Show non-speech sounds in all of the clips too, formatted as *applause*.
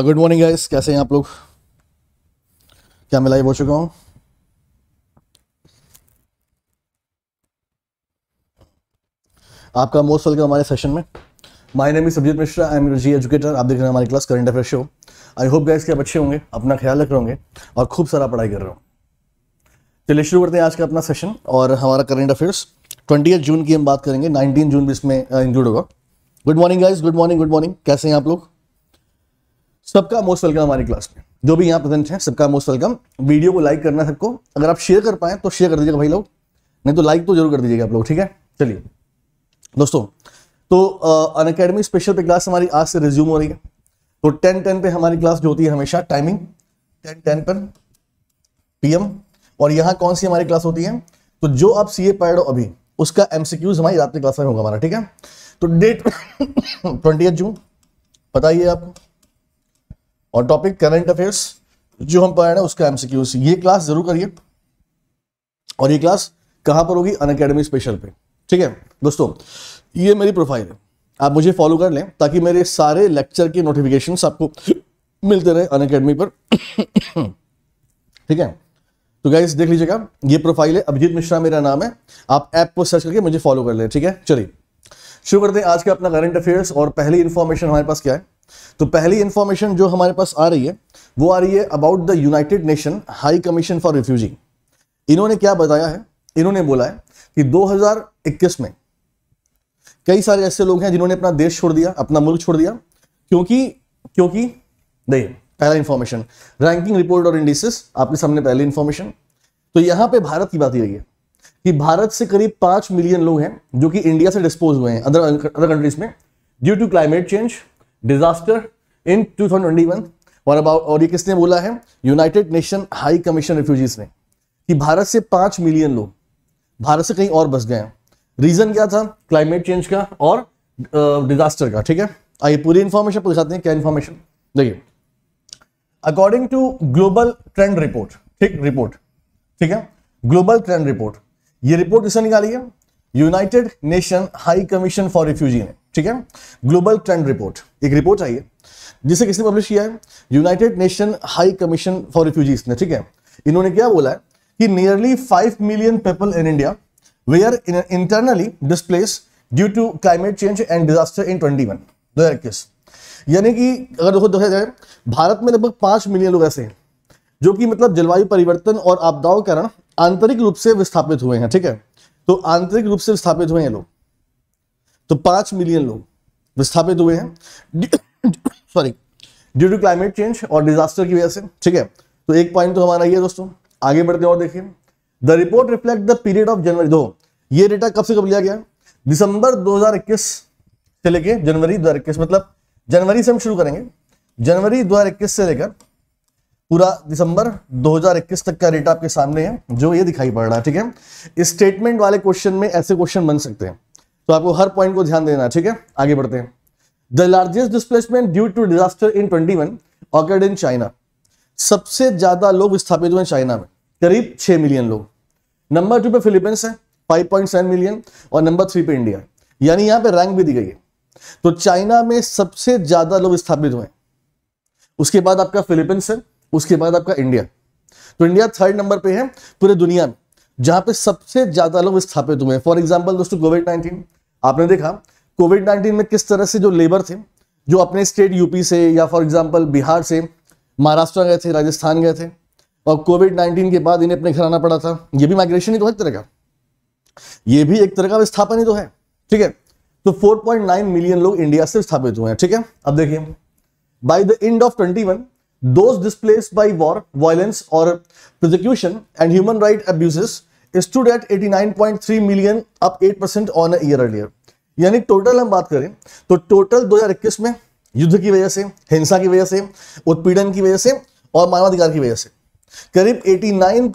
Good morning guys कैसे हैं आप लोग क्या मैं लाइव हो चुका हूँ आपका मोस्ट वेलकम हमारे सेशन में my name is Sabjeet Mishra I am G educator आप देख रहे हैं हमारी class current affair show I hope guys कि आप अच्छे होंगे अपना ख्याल रख रहे होंगे और खूब सारा पढ़ाई कर रहे हो चलिए शुरू करते हैं आज का अपना सेशन और हमारा करंट अफेयर्स ट्वेंटी जून की हम बात करेंगे नाइनटीन जून भी इसमें इंक्लूड uh, होगा good morning guys good morning good morning कैसे हैं आप लोग सबका मोस्ट वेलकम हमारी क्लास में जो भी यहाँ प्रेजेंट है सबका मोस्ट वेलकम वीडियो को लाइक करना सबको अगर आप शेयर कर पाए तो शेयर कर दीजिएगा भाई लोग नहीं तो लाइक तो जरूर कर दीजिएगा आप लोग ठीक है चलिए दोस्तों तो अन अकेडमी स्पेशल पे क्लास हमारी आज से रिज्यूम हो रही है तो टेन टेन पे हमारी क्लास जो होती है हमेशा टाइमिंग टेन टेन पर पीएम और यहाँ कौन सी हमारी क्लास होती है तो जो आप सी ए हो अभी उसका एमसीक्यूज हमारी रात की क्लास में होगा हमारा ठीक है तो डेट ट्वेंटी जून बताइए आपको और टॉपिक करंट अफेयर्स जो हम पढ़ रहे हैं उसका एमसीक्यू ये क्लास जरूर करिए और ये क्लास कहां पर होगी अन स्पेशल पे ठीक है दोस्तों ये मेरी प्रोफाइल है आप मुझे फॉलो कर लें ताकि मेरे सारे लेक्चर के नोटिफिकेशन आपको मिलते रहे अन अकेडमी पर *coughs* ठीक है तो गाइज देख लीजिएगा ये प्रोफाइल है अभिजीत मिश्रा मेरा नाम है आप ऐप को सर्च करके मुझे फॉलो कर लें ठीक है चलिए शुरू करते हैं आज का अपना करंट अफेयर्स और पहली इन्फॉर्मेशन हमारे पास क्या है तो पहली इंफॉर्मेशन जो हमारे पास आ रही है वो आ रही है about the United Nation High Commission for refugee इन्होंने क्या बताया है इन्होंने बोला है कि 2021 में कई सारे ऐसे लोग हैं जिन्होंने अपना देश छोड़ दिया अपना मुल्क छोड़ दिया क्योंकि क्योंकि नहीं पहला इंफॉर्मेशन रैंकिंग रिपोर्ट और इंडिसिस आपके सामने पहली इंफॉर्मेशन तो यहां पे भारत की बात ही रही है कि भारत से करीब पांच मिलियन लोग हैं जो कि इंडिया से डिस्पोज हुए हैं अदर अदर कंट्रीज में due to climate change disaster in 2021 और अबाउट और ये किसने बोला है United Nation High Commission refugees ने कि भारत से पांच मिलियन लोग भारत से कहीं और बस गए हैं रीजन क्या था क्लाइमेट चेंज का और डिजास्टर का ठीक है आइए पूरी इंफॉर्मेशन दिखाते हैं क्या इंफॉर्मेशन देखिए according to global trend report ठीक रिपोर्ट ठीक है ग्लोबल ट्रेंड रिपोर्ट ये रिपोर्ट किसने निकाली है United Nation High Commission for refugee ने ठीक है ग्लोबल ट्रेंड रिपोर्ट एक रिपोर्ट आई है जिसे किसने पब्लिश किया है United Nation High Commission for refugees ने ठीक है इन्होंने क्या बोला है कि nearly five million people in India we are internally displace due to climate change and disaster in twenty one दो हजार इक्कीस यानी कि अगर देखो देखा जाए भारत में लगभग पांच मिलियन लोग ऐसे हैं जो कि मतलब जलवायु परिवर्तन और आपदाओं के कारण आंतरिक रूप से विस्थापित हुए हैं ठीक है तो आंतरिक रूप से विस्थापित हुए हैं लोग तो पांच मिलियन लोग विस्थापित हुए हैं sorry due to climate change और डिजास्टर की वजह से ठीक है तो एक पॉइंट तो हमारा ये दोस्तों आगे बढ़ते और देखिए the report reflect the period of January दो ये डेटा कब से कब लिया गया दिसंबर 2021 से लेके जनवरी 2021 मतलब जनवरी से हम शुरू करेंगे जनवरी 2021 से लेकर पूरा दिसंबर 2021 तक का डेटा आपके सामने है जो ये दिखाई पड़ रहा है ठीक है स्टेटमेंट वाले क्वेश्चन में ऐसे क्वेश्चन बन सकते हैं तो आपको हर पॉइंट को ध्यान देना ठीक है आगे बढ़ते हैं the largest displacement due to disaster in twenty one occurred in China सबसे ज्यादा लोग स्थापित हुए चाइना में करीब छह मिलियन लोग नंबर टू पे फिलीपींस है 5.7 मिलियन और नंबर थ्री पे इंडिया यानी यहाँ पे रैंक भी दी गई है तो चाइना में सबसे ज्यादा लोग स्थापित हुए उसके बाद आपका फिलीपींस है उसके बाद आपका इंडिया तो इंडिया थर्ड नंबर पे है पूरे दुनिया में जहां पे सबसे ज्यादा लोग स्थापित हुए हैं फॉर एग्जाम्पल दोस्तों कोविड नाइन्टीन आपने देखा कोविड नाइन्टीन में किस तरह से जो लेबर थे जो अपने स्टेट यूपी से या फॉर एग्जाम्पल बिहार से महाराष्ट्र गए थे राजस्थान गए थे और कोविड नाइन्टीन के बाद इन्हें अपने घर आना पड़ा था ये भी माइग्रेशन ही तो है एक तरह का ये भी एक तरह का विस्थापन ही तो है ठीक है तो 4.9 मिलियन लोग इंडिया से विस्थापित हुए हैं ठीक है अब देखिए by the end of 21 one displace by war violence और prosecution and human right abuses stood at 89.3 million up 8% percent on year earlier यानी टोटल हम बात करें तो टोटल 2021 में युद्ध की वजह से हिंसा की वजह से उत्पीड़न की वजह से और मानवाधिकार की वजह से करीब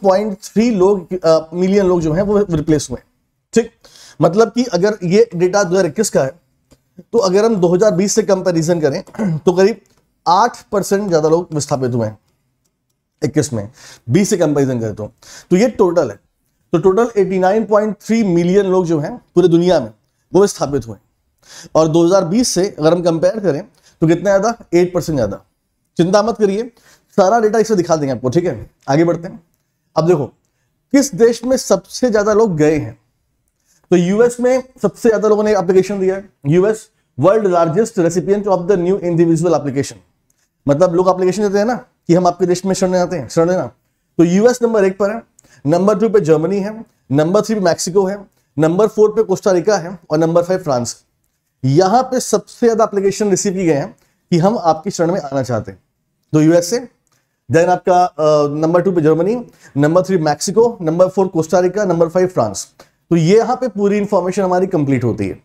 89.3 लोग मिलियन लोग जो हैं वो रिप्लेस हुए ठीक मतलब कि अगर ये डेटा 2021 का है तो अगर हम 2020 से कंपैरिजन करें *clears throat* तो करीब 8 परसेंट ज्यादा लोग विस्थापित हुए हैं इक्कीस में बीस से कंपेरिजन करें तो, तो ये टोटल है तो टोटल 89.3 मिलियन लोग जो हैं पूरे दुनिया में वो स्थापित हुए और 2020 से अगर हम कंपेयर करें तो कितना ज़्यादा 8 परसेंट ज़्यादा चिंता मत करिए सारा डेटा इसे दिखा देंगे आपको ठीक है आगे बढ़ते हैं अब देखो किस देश में सबसे ज़्यादा लोग गए हैं तो यूएस में सबसे ज़्यादा लोगों ने अप्लीकेशन दिया है US world largest recipient of the new individual application मतलब लोग एप्लीकेशन देते हैं ना कि हम आपके देश में शरण आते हैं शरण देना तो यूएस नंबर एक पर है नंबर टू पे जर्मनी है नंबर थ्री पे मैक्सिको है नंबर फोर पे कोस्टारिका है और नंबर फाइव फ्रांस यहां पे सबसे ज्यादा एप्लीकेशन रिसीव किए गए हैं कि हम आपकी शरण में आना चाहते हैं तो यूएसए देन आपका नंबर टू पे Germany number three Mexico number four Costa Rica number five France तो ये यहाँ पे पूरी इंफॉर्मेशन हमारी कंप्लीट होती है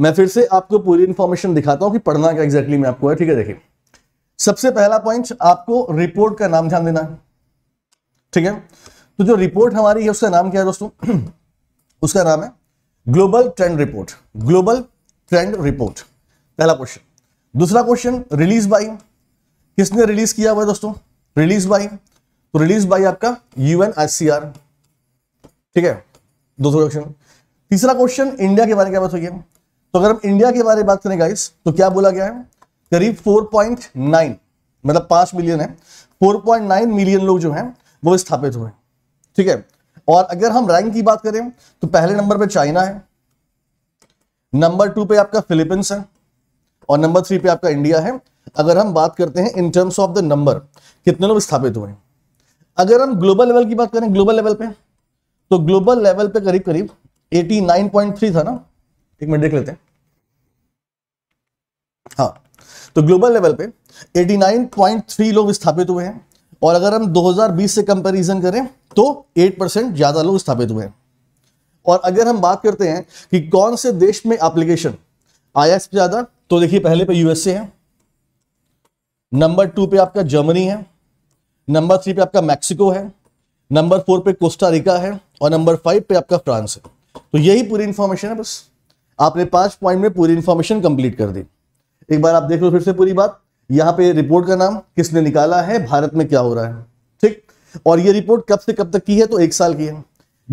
मैं फिर से आपको पूरी इंफॉर्मेशन दिखाता हूँ कि पढ़ना क्या एग्जैक्टली मैं आपको है ठीक है देखिए सबसे पहला पॉइंट आपको रिपोर्ट का नाम ध्यान देना है ठीक है तो जो रिपोर्ट हमारी है उसका नाम क्या है दोस्तों *clears throat* उसका नाम है global trend report global trend report पहला क्वेश्चन दूसरा क्वेश्चन रिलीज बाई किसने रिलीज किया हुआ है दोस्तों रिलीज बाई तो रिलीज बाई आपका यूएन ठीक है दूसरा क्वेश्चन तीसरा क्वेश्चन इंडिया के बारे में क्या बात हुई है तो अगर हम इंडिया के बारे में बात करें गाइस तो क्या बोला गया है करीब 4.9 मतलब पांच मिलियन है 4.9 मिलियन लोग जो हैं वो स्थापित हुए हैं ठीक है और अगर हम रैंक की बात करें तो पहले नंबर पे चाइना है नंबर टू पे आपका फिलीपींस है और नंबर थ्री पे आपका इंडिया है अगर हम बात करते हैं in terms of the number कितने लोग स्थापित हुए अगर हम ग्लोबल लेवल की बात करें ग्लोबल लेवल पे तो ग्लोबल लेवल पे करीब करीब 89.3 था ना एक मिनट देख लेते हैं हाँ तो ग्लोबल लेवल पे 89.3 लोग स्थापित हुए हैं और अगर हम 2020 से कंपैरिजन करें तो 8 परसेंट ज़्यादा लोग स्थापित हुए हैं और अगर हम बात करते हैं कि कौन से देश में एप्लीकेशन आया इससे ज़्यादा तो देखिए पहले पे यूएसए है नंबर टू पे आपका जर्मनी है नंबर थ्री पे आपका मैक्सिको है नंबर फोर पे कोस्टारिका है और नंबर फाइव पे आपका फ्रांस है तो यही पूरी इंफॉर्मेशन है बस आपने पांच पॉइंट में पूरी इंफॉर्मेशन कंप्लीट कर दी एक बार आप देख लो फिर से पूरी बात यहां पे रिपोर्ट का नाम किसने निकाला है भारत में क्या हो रहा है ठीक और ये रिपोर्ट कब से कब तक की है तो एक साल की है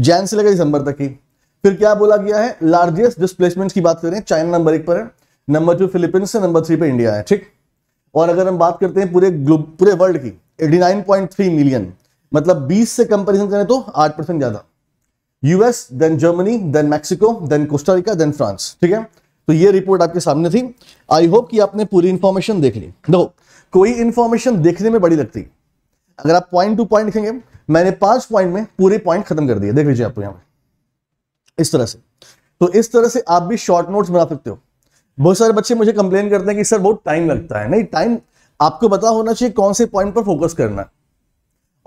जैन से लेकर दिसंबर तक की फिर क्या बोला गया है लार्जेस्ट डिस्प्लेसमेंट की बात करें चाइना नंबर एक पर है नंबर टू फिलीपींस से नंबर थ्री पर इंडिया है ठीक और अगर हम बात करते हैं पूरे ग्लोब पूरे वर्ल्ड की एटी मिलियन मतलब बीस से कंपेरिजन करें तो आठ परसेंट ज्यादा US then Germany then Mexico then Costa Rica then France ठीक है तो ये रिपोर्ट आपके सामने थी आई होप कि आपने पूरी इन्फॉर्मेशन देख ली देखो कोई इन्फॉर्मेशन देखने में बड़ी लगती अगर आप पॉइंट टू पॉइंट लिखेंगे मैंने पांच पॉइंट में पूरे पॉइंट खत्म कर दिए देख लीजिए आपको यहां इस तरह से तो इस तरह से आप भी शॉर्ट नोट्स बना सकते हो बहुत सारे बच्चे मुझे कंप्लेन करते हैं कि सर बहुत टाइम लगता है नहीं टाइम आपको पता होना चाहिए कौन से पॉइंट पर फोकस करना है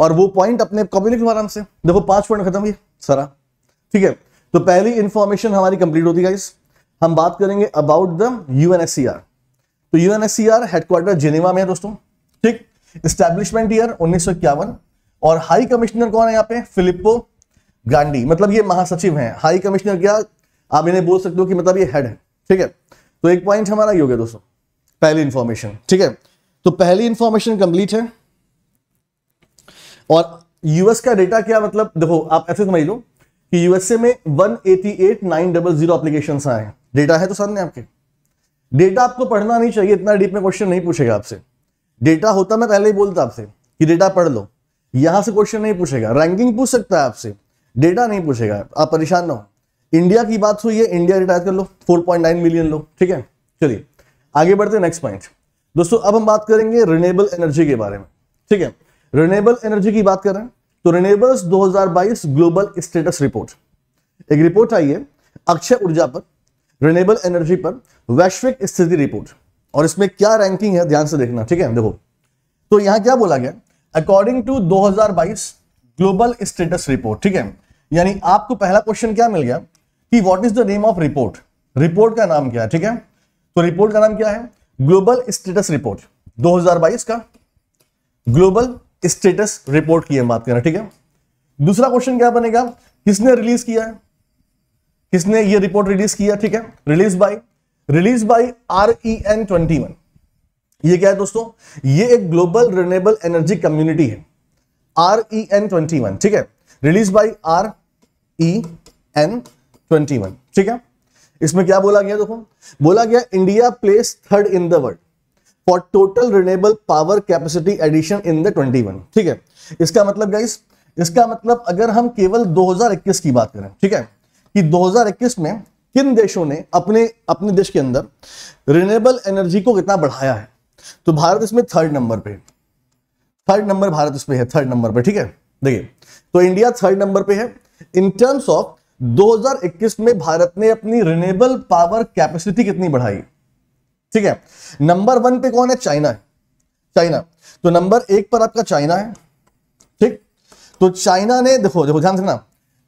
और वो पॉइंट अपने कॉपी लिखो आराम से देखो पांच पॉइंट खत्म हुई सारा ठीक है तो पहली इंफॉर्मेशन हमारी कंप्लीट होती है इस हम बात करेंगे अबाउट द यूएनएससीआर तो यूएनएससीआर हेडक्वार्टर जिनेवा में है दोस्तों ठीक स्टैब्लिशमेंट ईयर उन्नीस और हाई कमिश्नर कौन है यहाँ पे फिलिपो गांडी मतलब ये महासचिव हैं हाई कमिश्नर क्या आप इन्हें बोल सकते हो कि मतलब ये हेड है ठीक है तो एक पॉइंट हमारा ये हो गया दोस्तों पहली इंफॉर्मेशन ठीक है तो पहली इंफॉर्मेशन कंप्लीट है और यूएस का डेटा क्या मतलब देखो आप ऐसे समझ लो कि यूएसए में one eighty eight nine double zero आए डेटा है तो सामने आपके डेटा आपको पढ़ना नहीं चाहिए इतना डीप में क्वेश्चन नहीं पूछेगा आपसे डेटा होता मैं पहले ही बोलता आपसे कि डेटा पढ़ लो यहां से क्वेश्चन नहीं पूछेगा रैंकिंग पूछ सकता है आपसे डेटा नहीं पूछेगा आप परेशान ना हो इंडिया की बात हुई है इंडिया रिटायर कर लो 4.9 मिलियन लोग ठीक है चलिए आगे बढ़ते नेक्स्ट पॉइंट दोस्तों अब हम बात करेंगे रिनेबल एनर्जी के बारे में ठीक है रिनेबल एनर्जी की बात कर रहे हैं तो रिनेबल्स 2022 ग्लोबल स्टेटस रिपोर्ट एक रिपोर्ट आई है अक्षय ऊर्जा पर रिनेबल एनर्जी पर वैश्विक स्थिति रिपोर्ट और इसमें क्या रैंकिंग है ध्यान से देखना ठीक है देखो तो यहां क्या बोला गया according to 2022 global status report ठीक है यानी आपको पहला क्वेश्चन क्या मिल गया कि what is the name of report report का नाम क्या है ठीक है तो रिपोर्ट का नाम क्या है ग्लोबल स्टेटस रिपोर्ट 2022 का ग्लोबल स्टेटस रिपोर्ट की हम बात करें ठीक है दूसरा क्वेश्चन क्या बनेगा किसने रिलीज किया है किसने ये रिपोर्ट रिलीज किया ठीक है release by release by R E N twenty one ये क्या है दोस्तों ये एक ग्लोबल रिनेबल एनर्जी कम्युनिटी है R E N twenty one ठीक है release by R E N twenty one ठीक है इसमें क्या बोला गया देखो बोला गया India place third in the world for total renewable power capacity addition in the twenty one ठीक है इसका मतलब गाइस इसका मतलब अगर हम केवल 2021 की बात करें ठीक है कि 2021 में किन देशों ने अपने अपने देश के अंदर रिन्यूएबल एनर्जी को कितना बढ़ाया है तो भारत इसमें थर्ड नंबर पे थर्ड नंबर भारत इसमें है थर्ड नंबर पे ठीक है देखिए तो इंडिया थर्ड नंबर पे है इन टर्म्स ऑफ 2021 में भारत ने अपनी रिनेबल पावर कैपेसिटी कितनी बढ़ाई ठीक है नंबर वन पे कौन है चाइना है चाइना तो नंबर एक पर आपका चाइना है ठीक तो चाइना ने देखो देखो ध्यान से ना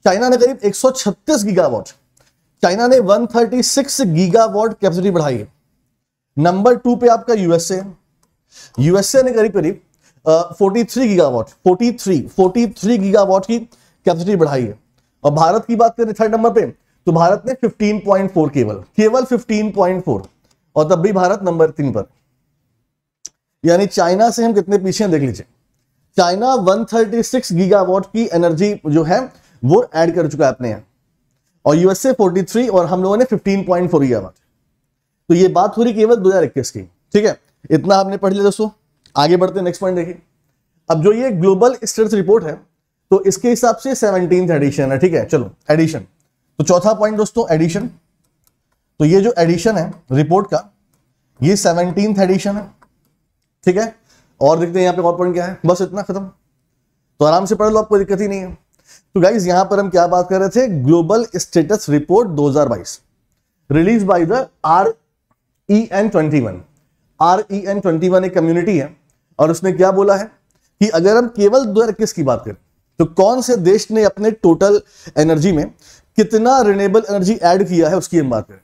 चाइना ने करीब 136 गीगावाट चाइना ने 136 गीगावाट कैपेसिटी बढ़ाई है नंबर टू पे आपका यूएसए यूएसए ने करीब करीब forty three gigawatt forty three forty three gigawatt की कैपेसिटी बढ़ाई है और भारत की बात करें थर्ड नंबर पे तो भारत ने 15.4 केवल केवल 15.4 और तब भी भारत नंबर तीन पर यानी चाइना से हम कितने पीछे हैं देख लीजिए चाइना 136 गीगावाट की एनर्जी जो है वो ऐड कर चुका है अपने यहां और यूएसए 43 और हम लोगों ने 15.4 किया बात तो ये बात हो रही केवल दो हजार इक्कीस की ठीक है इतना आपने पढ़ लिया दोस्तों आगे बढ़ते नेक्स्ट पॉइंट देखिए अब जो ये ग्लोबल स्टेट रिपोर्ट है तो इसके हिसाब से सेवनटीन एडिशन है ठीक है चलो एडिशन तो चौथा पॉइंट दोस्तों एडिशन तो ये जो एडिशन है रिपोर्ट का ये सेवनटीन एडिशन है ठीक है और देखते हैं यहां पे और पॉइंट क्या है बस इतना खत्म तो आराम से पढ़ लो आपको दिक्कत ही नहीं है तो गाइज यहां पर हम क्या बात कर रहे थे global status report 2022 release by the R E N twenty one R E N twenty one एक कम्युनिटी है और उसने क्या बोला है कि अगर हम केवल दो हजार इक्कीस की बात करें तो कौन से देश ने अपने टोटल एनर्जी में कितना रिनेबल एनर्जी ऐड किया है उसकी हम बात करें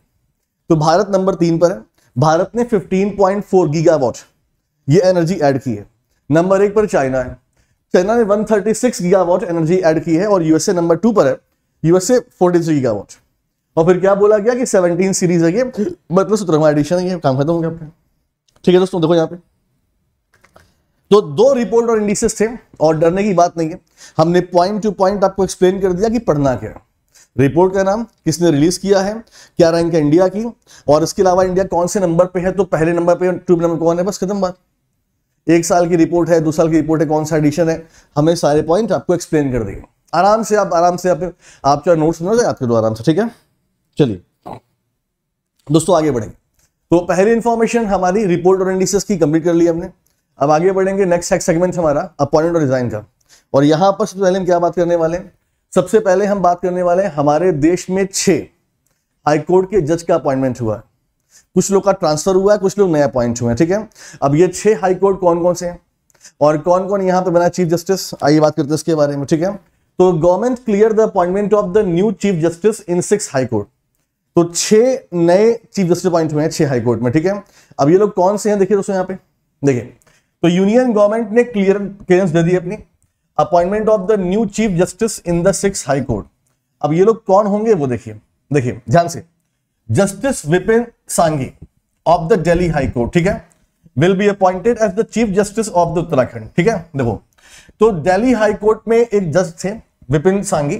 तो भारत नंबर तीन पर है भारत ने 15.4 गीगावाट ये एनर्जी ऐड की है नंबर एक पर चाइना है चाइना ने 136 गीगावाट एनर्जी ऐड की है और यूएसए नंबर टू पर है यूएसए 43 गीगावाट और फिर क्या बोला गया कि 17 सीरीज है ये मतलब सत्रहवा एडिशन है ये काम खत्म हो गया आपका ठीक है दोस्तों देखो यहाँ पे तो दो रिपोर्ट और इंडिसेस थे और डरने की बात नहीं है हमने पॉइंट टू पॉइंट आपको एक्सप्लेन कर दिया कि पढ़ना क्या रिपोर्ट का नाम किसने रिलीज किया है क्या रैंक है इंडिया की और इसके अलावा इंडिया कौन से नंबर पे है तो पहले नंबर पे ट्यूब नंबर कौन है बस खत्म बात एक साल की रिपोर्ट है दो साल की रिपोर्ट है कौन सा एडिशन है हमें सारे पॉइंट आपको एक्सप्लेन कर देंगे आराम से आप आराम से आप आप जो नोट्स बना आपके दो आराम से ठीक है चलिए दोस्तों आगे बढ़ेंगे तो पहली इंफॉर्मेशन हमारी रिपोर्ट और इंडिसेस की कंप्लीट कर ली हमने अब आगे बढ़ेंगे नेक्स्ट सेगमेंट हमारा अपॉइंटमेंट और रिजाइन का और यहाँ पर सबसे पहले हम क्या बात करने वाले हैं सबसे पहले हम बात करने वाले हैं हमारे देश में छः हाईकोर्ट के जज का अपॉइंटमेंट हुआ है कुछ लोग का ट्रांसफर हुआ है कुछ लोग नया अपॉइंट हुए हैं ठीक है अब ये छह हाई कोर्ट कौन कौन से हैं और कौन कौन यहां पे बना चीफ जस्टिस आइए बात करते हैं इसके बारे में ठीक है तो government clear the appointment of the new chief justice in six high court तो छह नए चीफ जस्टिस अपॉइंट हुए हैं छह हाई कोर्ट में ठीक है अब ये लोग कौन से हैं देखिए दोस्तों यहाँ पे देखिए तो यूनियन गवर्नमेंट ने क्लियर क्लियरेंस दे दी अपनी appointment of the new chief justice in the six high court अब ये लोग कौन होंगे वो देखिए देखिए ध्यान से justice Vipin Sanghi of the Delhi high court ठीक है will be appointed as the chief justice of the Uttarakhand ठीक है देखो तो दिल्ली हाई कोर्ट में एक जज थे विपिन सांगी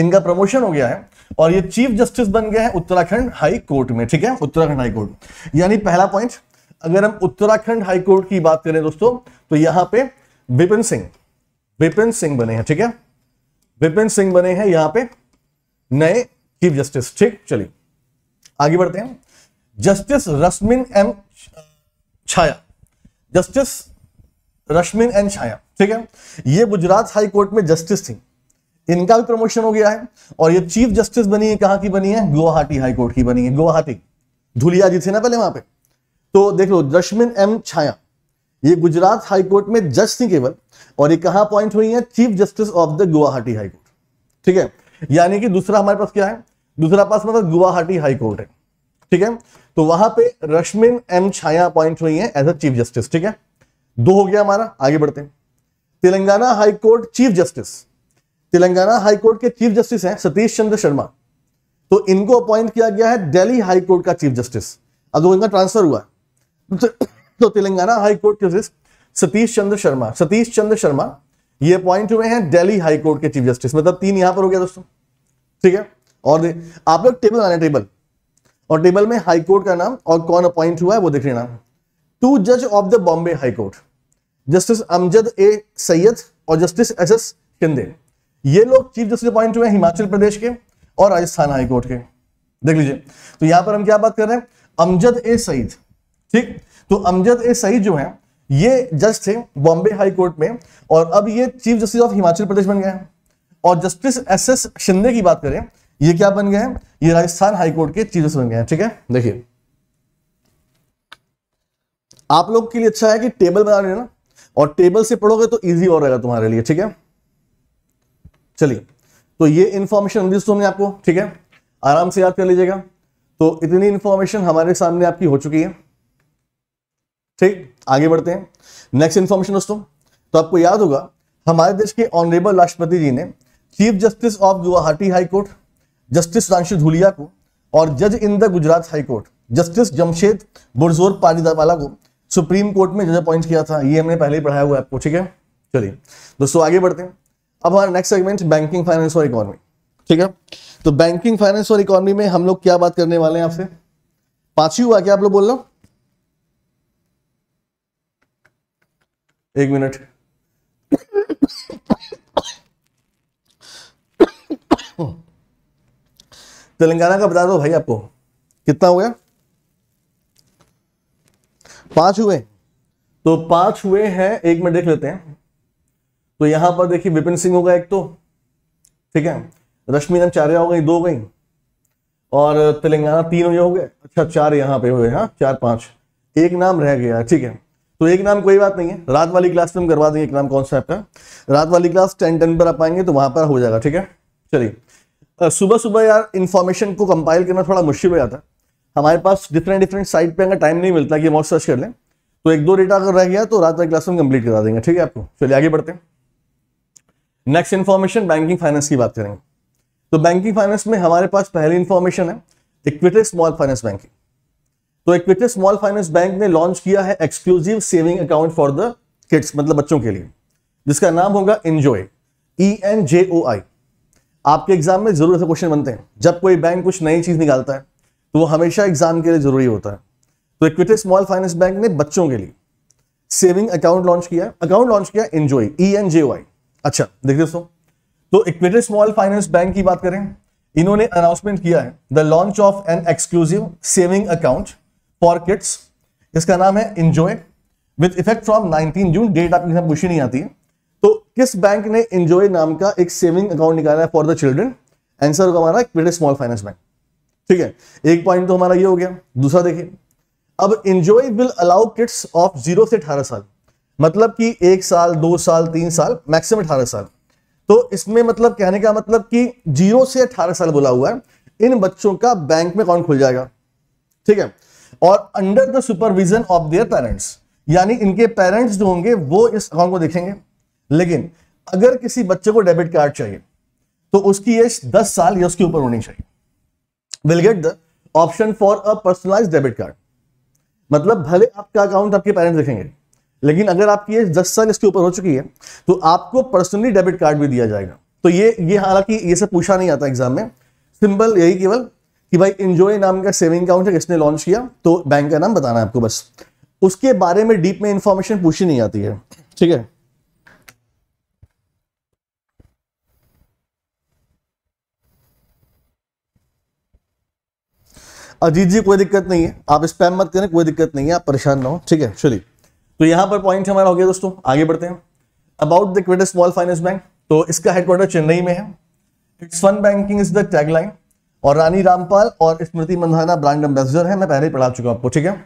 इनका प्रमोशन हो गया है और ये चीफ जस्टिस बन गया है उत्तराखंड हाई कोर्ट में ठीक है उत्तराखंड हाई कोर्ट यानी पहला पॉइंट अगर हम उत्तराखंड हाई कोर्ट की बात करें दोस्तों तो यहां पे विपिन सिंह विपिन सिंह बने हैं ठीक है विपिन सिंह बने हैं यहां पे नए चीफ जस्टिस ठीक चलिए आगे बढ़ते हैं justice Rashmin M Chhaya justice Rashmin N Chhaya ठीक है ये गुजरात हाई कोर्ट में जस्टिस थी इनका भी प्रमोशन हो गया है और ये चीफ जस्टिस बनी है कहां की बनी है गुवाहाटी हाई कोर्ट की बनी है गुवाहाटी धुलिया जी थे ना पहले वहां पे तो देख लो रश्मिन एम छाया ये गुजरात हाई कोर्ट में जज थी केवल और ये कहां अपॉइंट हुई है chief justice of the Guwahati high court ठीक है यानी कि दूसरा हमारे पास क्या है दूसरा पास मतलब गुवाहाटी हाई कोर्ट है ठीक है तो वहां पे रश्मिन एम छाया अपॉइंट हुई है एज अ चीफ जस्टिस ठीक है दो हो गया हमारा आगे बढ़ते हैं Telangana high court chief justice Telangana high court के चीफ जस्टिस हैं सतीश चंद्र शर्मा तो इनको अपॉइंट किया गया है दिल्ली हाई कोर्ट का चीफ जस्टिस अब इनका ट्रांसफर हुआ तो तेलंगाना हाई कोर्ट के जस्टिस सतीश चंद्र शर्मा सतीश चंद्र शर्मा ये अपॉइंट हुए हैं दिल्ली हाई कोर्ट के चीफ जस्टिस मतलब तीन यहां पर हो गया दोस्तों ठीक है और आप लोग टेबल आना टेबल और टेबल में हाई कोर्ट का नाम और कौन अपॉइंट हुआ है वो देख लेना टू जज of the Bombay high court justice Amjad A Sayed और जस्टिस एस एस शिंदे ये लोग चीफ जस्टिस अपॉइंट हुए हिमाचल प्रदेश के और राजस्थान हाईकोर्ट के देख लीजिए तो यहां पर हम क्या बात कर रहे हैं अमजद ए सईद ठीक तो अमजद ए सईद जो है ये जज थे बॉम्बे हाई कोर्ट में और अब ये chief justice of Himachal Pradesh बन गए हैं और जस्टिस एसएस शिंदे की बात करें ये क्या बन गए हैं ये राजस्थान हाईकोर्ट के चीफ जस्टिस बन गए हैं ठीक है देखिए आप लोग के लिए अच्छा है कि टेबल बना लेना और टेबल से पढ़ोगे तो इजी और रहेगा तुम्हारे लिए ठीक है चलिए तो ये इन्फॉर्मेशन तो हमने आपको ठीक है आराम से याद कर लीजिएगा तो इतनी इंफॉर्मेशन हमारे सामने आपकी हो चुकी है ठीक आगे बढ़ते हैं नेक्स्ट इंफॉर्मेशन दोस्तों तो आपको याद होगा हमारे देश के ऑनरेबल राष्ट्रपति जी ने chief justice of Guwahati high court justice Sudhanshu Dhulia को और जज in the Gujarat high court justice Jamshed Burjor Pardiwala को सुप्रीम कोर्ट में जज अपॉइंट किया था ये हमने पहले ही पढ़ाया हुआ है आपको ठीक है चलिए दोस्तों आगे बढ़ते हैं अब हमारा नेक्स्ट सेगमेंट बैंकिंग फाइनेंस और इकोनॉमी ठीक है तो बैंकिंग फाइनेंस और इकोनॉमी में हम लोग क्या बात करने वाले हैं आपसे पांचवी हुआ क्या आप लोग बोल रहे हो एक मिनट तेलंगाना का बता दो भाई आपको कितना हो गया पांच हुए तो पांच हुए हैं एक मिनट देख लेते हैं तो यहां पर देखिए विपिन सिंह होगा एक तो ठीक है रश्मि रामचार्य हो गई दो गई और तेलंगाना तीन हुए हो गए अच्छा चार यहाँ पे हुए हाँ चार पांच एक नाम रह गया ठीक है तो एक नाम कोई बात नहीं है रात वाली क्लास में हम करवा देंगे एक नाम कौन सा आपका रात वाली क्लास टेन टेन पर आप आएंगे तो वहां पर हो जाएगा ठीक है चलिए सुबह सुबह यार इन्फॉर्मेशन को कंपाइल करना थोड़ा मुश्किल हो जाता है हमारे पास डिफरेंट डिफरेंट साइट पे अगर टाइम नहीं मिलता कि हम और सर्च कर लें तो एक दो डेटा अगर रह गया तो रात में क्लास में कंप्लीट करा देंगे ठीक है आपको चलिए आगे बढ़ते हैं नेक्स्ट इन्फॉर्मेशन बैंकिंग फाइनेंस की बात करेंगे तो बैंकिंग फाइनेंस में हमारे पास पहली इन्फॉर्मेशन है इक्विटी स्मॉल फाइनेंस बैंकिंग तो इक्विटी स्मॉल फाइनेंस बैंक ने लॉन्च किया है exclusive saving account for the kids मतलब बच्चों के लिए जिसका नाम होगा इन्जॉय ई एन जे ओ आई आपके एग्जाम में जरूर ऐसे क्वेश्चन बनते हैं जब कोई बैंक कुछ नई चीज निकालता है तो वो हमेशा एग्जाम के लिए जरूरी होता है तो इक्विटी स्मॉल फाइनेंस बैंक ने बच्चों के लिए सेविंग अकाउंट लॉन्च किया अकाउंट लॉन्च किया enjoy E N J Y अच्छा देखिए दोस्तों तो इक्विटी स्मॉल फाइनेंस बैंक की बात करें इन्होंने अनाउंसमेंट किया है the launch of an exclusive saving account for kids इसका नाम है enjoy with effect from 19 June date आपके साथ पूछी नहीं आती है तो किस बैंक ने इंजॉय नाम का एक सेविंग अकाउंट निकाला है फॉर द चिल्ड्रन आंसर होगा हमारा क्रेडिट स्मॉल फाइनेंस बैंक ठीक है एक पॉइंट तो हमारा ये हो गया दूसरा देखिए अब enjoy will allow kids of zero से अठारह साल मतलब कि एक साल दो साल तीन साल मैक्सिमम अठारह साल तो इसमें मतलब कहने का मतलब कि जीरो से अठारह साल बोला हुआ है इन बच्चों का बैंक में अकाउंट खुल जाएगा ठीक है और under the supervision of their parents यानी इनके पेरेंट्स जो होंगे वो इस अकाउंट को देखेंगे लेकिन अगर किसी बच्चे को डेबिट कार्ड चाहिए तो उसकी एज 10 साल या उसके ऊपर होनी चाहिए will get the option for a personalise debit card मतलब भले आपका अकाउंट आपके पेरेंट्स देखेंगे लेकिन अगर आपकी एज 10 साल इसके ऊपर हो चुकी है तो आपको पर्सनली डेबिट कार्ड भी दिया जाएगा तो ये ये हालांकि ये सब पूछा नहीं आता एग्जाम में सिंपल यही केवल कि भाई इंजॉय नाम का सेविंग अकाउंट है किसने लॉन्च किया तो बैंक का नाम बताना है आपको बस उसके बारे में डीप में इंफॉर्मेशन पूछी नहीं आती है ठीक है अजीत जी कोई दिक्कत नहीं है आप स्पैम मत करें कोई दिक्कत नहीं है आप परेशान ना हो ठीक है चलिए तो यहाँ पर पॉइंट हमारा हो गया दोस्तों आगे बढ़ते हैं about the credit small finance bank तो इसका हेडक्वार्टर चेन्नई में है it's fun banking is the tagline और रानी रामपाल और स्मृति मंधाना ब्रांड एम्बेसडर है मैं पहले पढ़ा चुका हूँ आपको ठीक है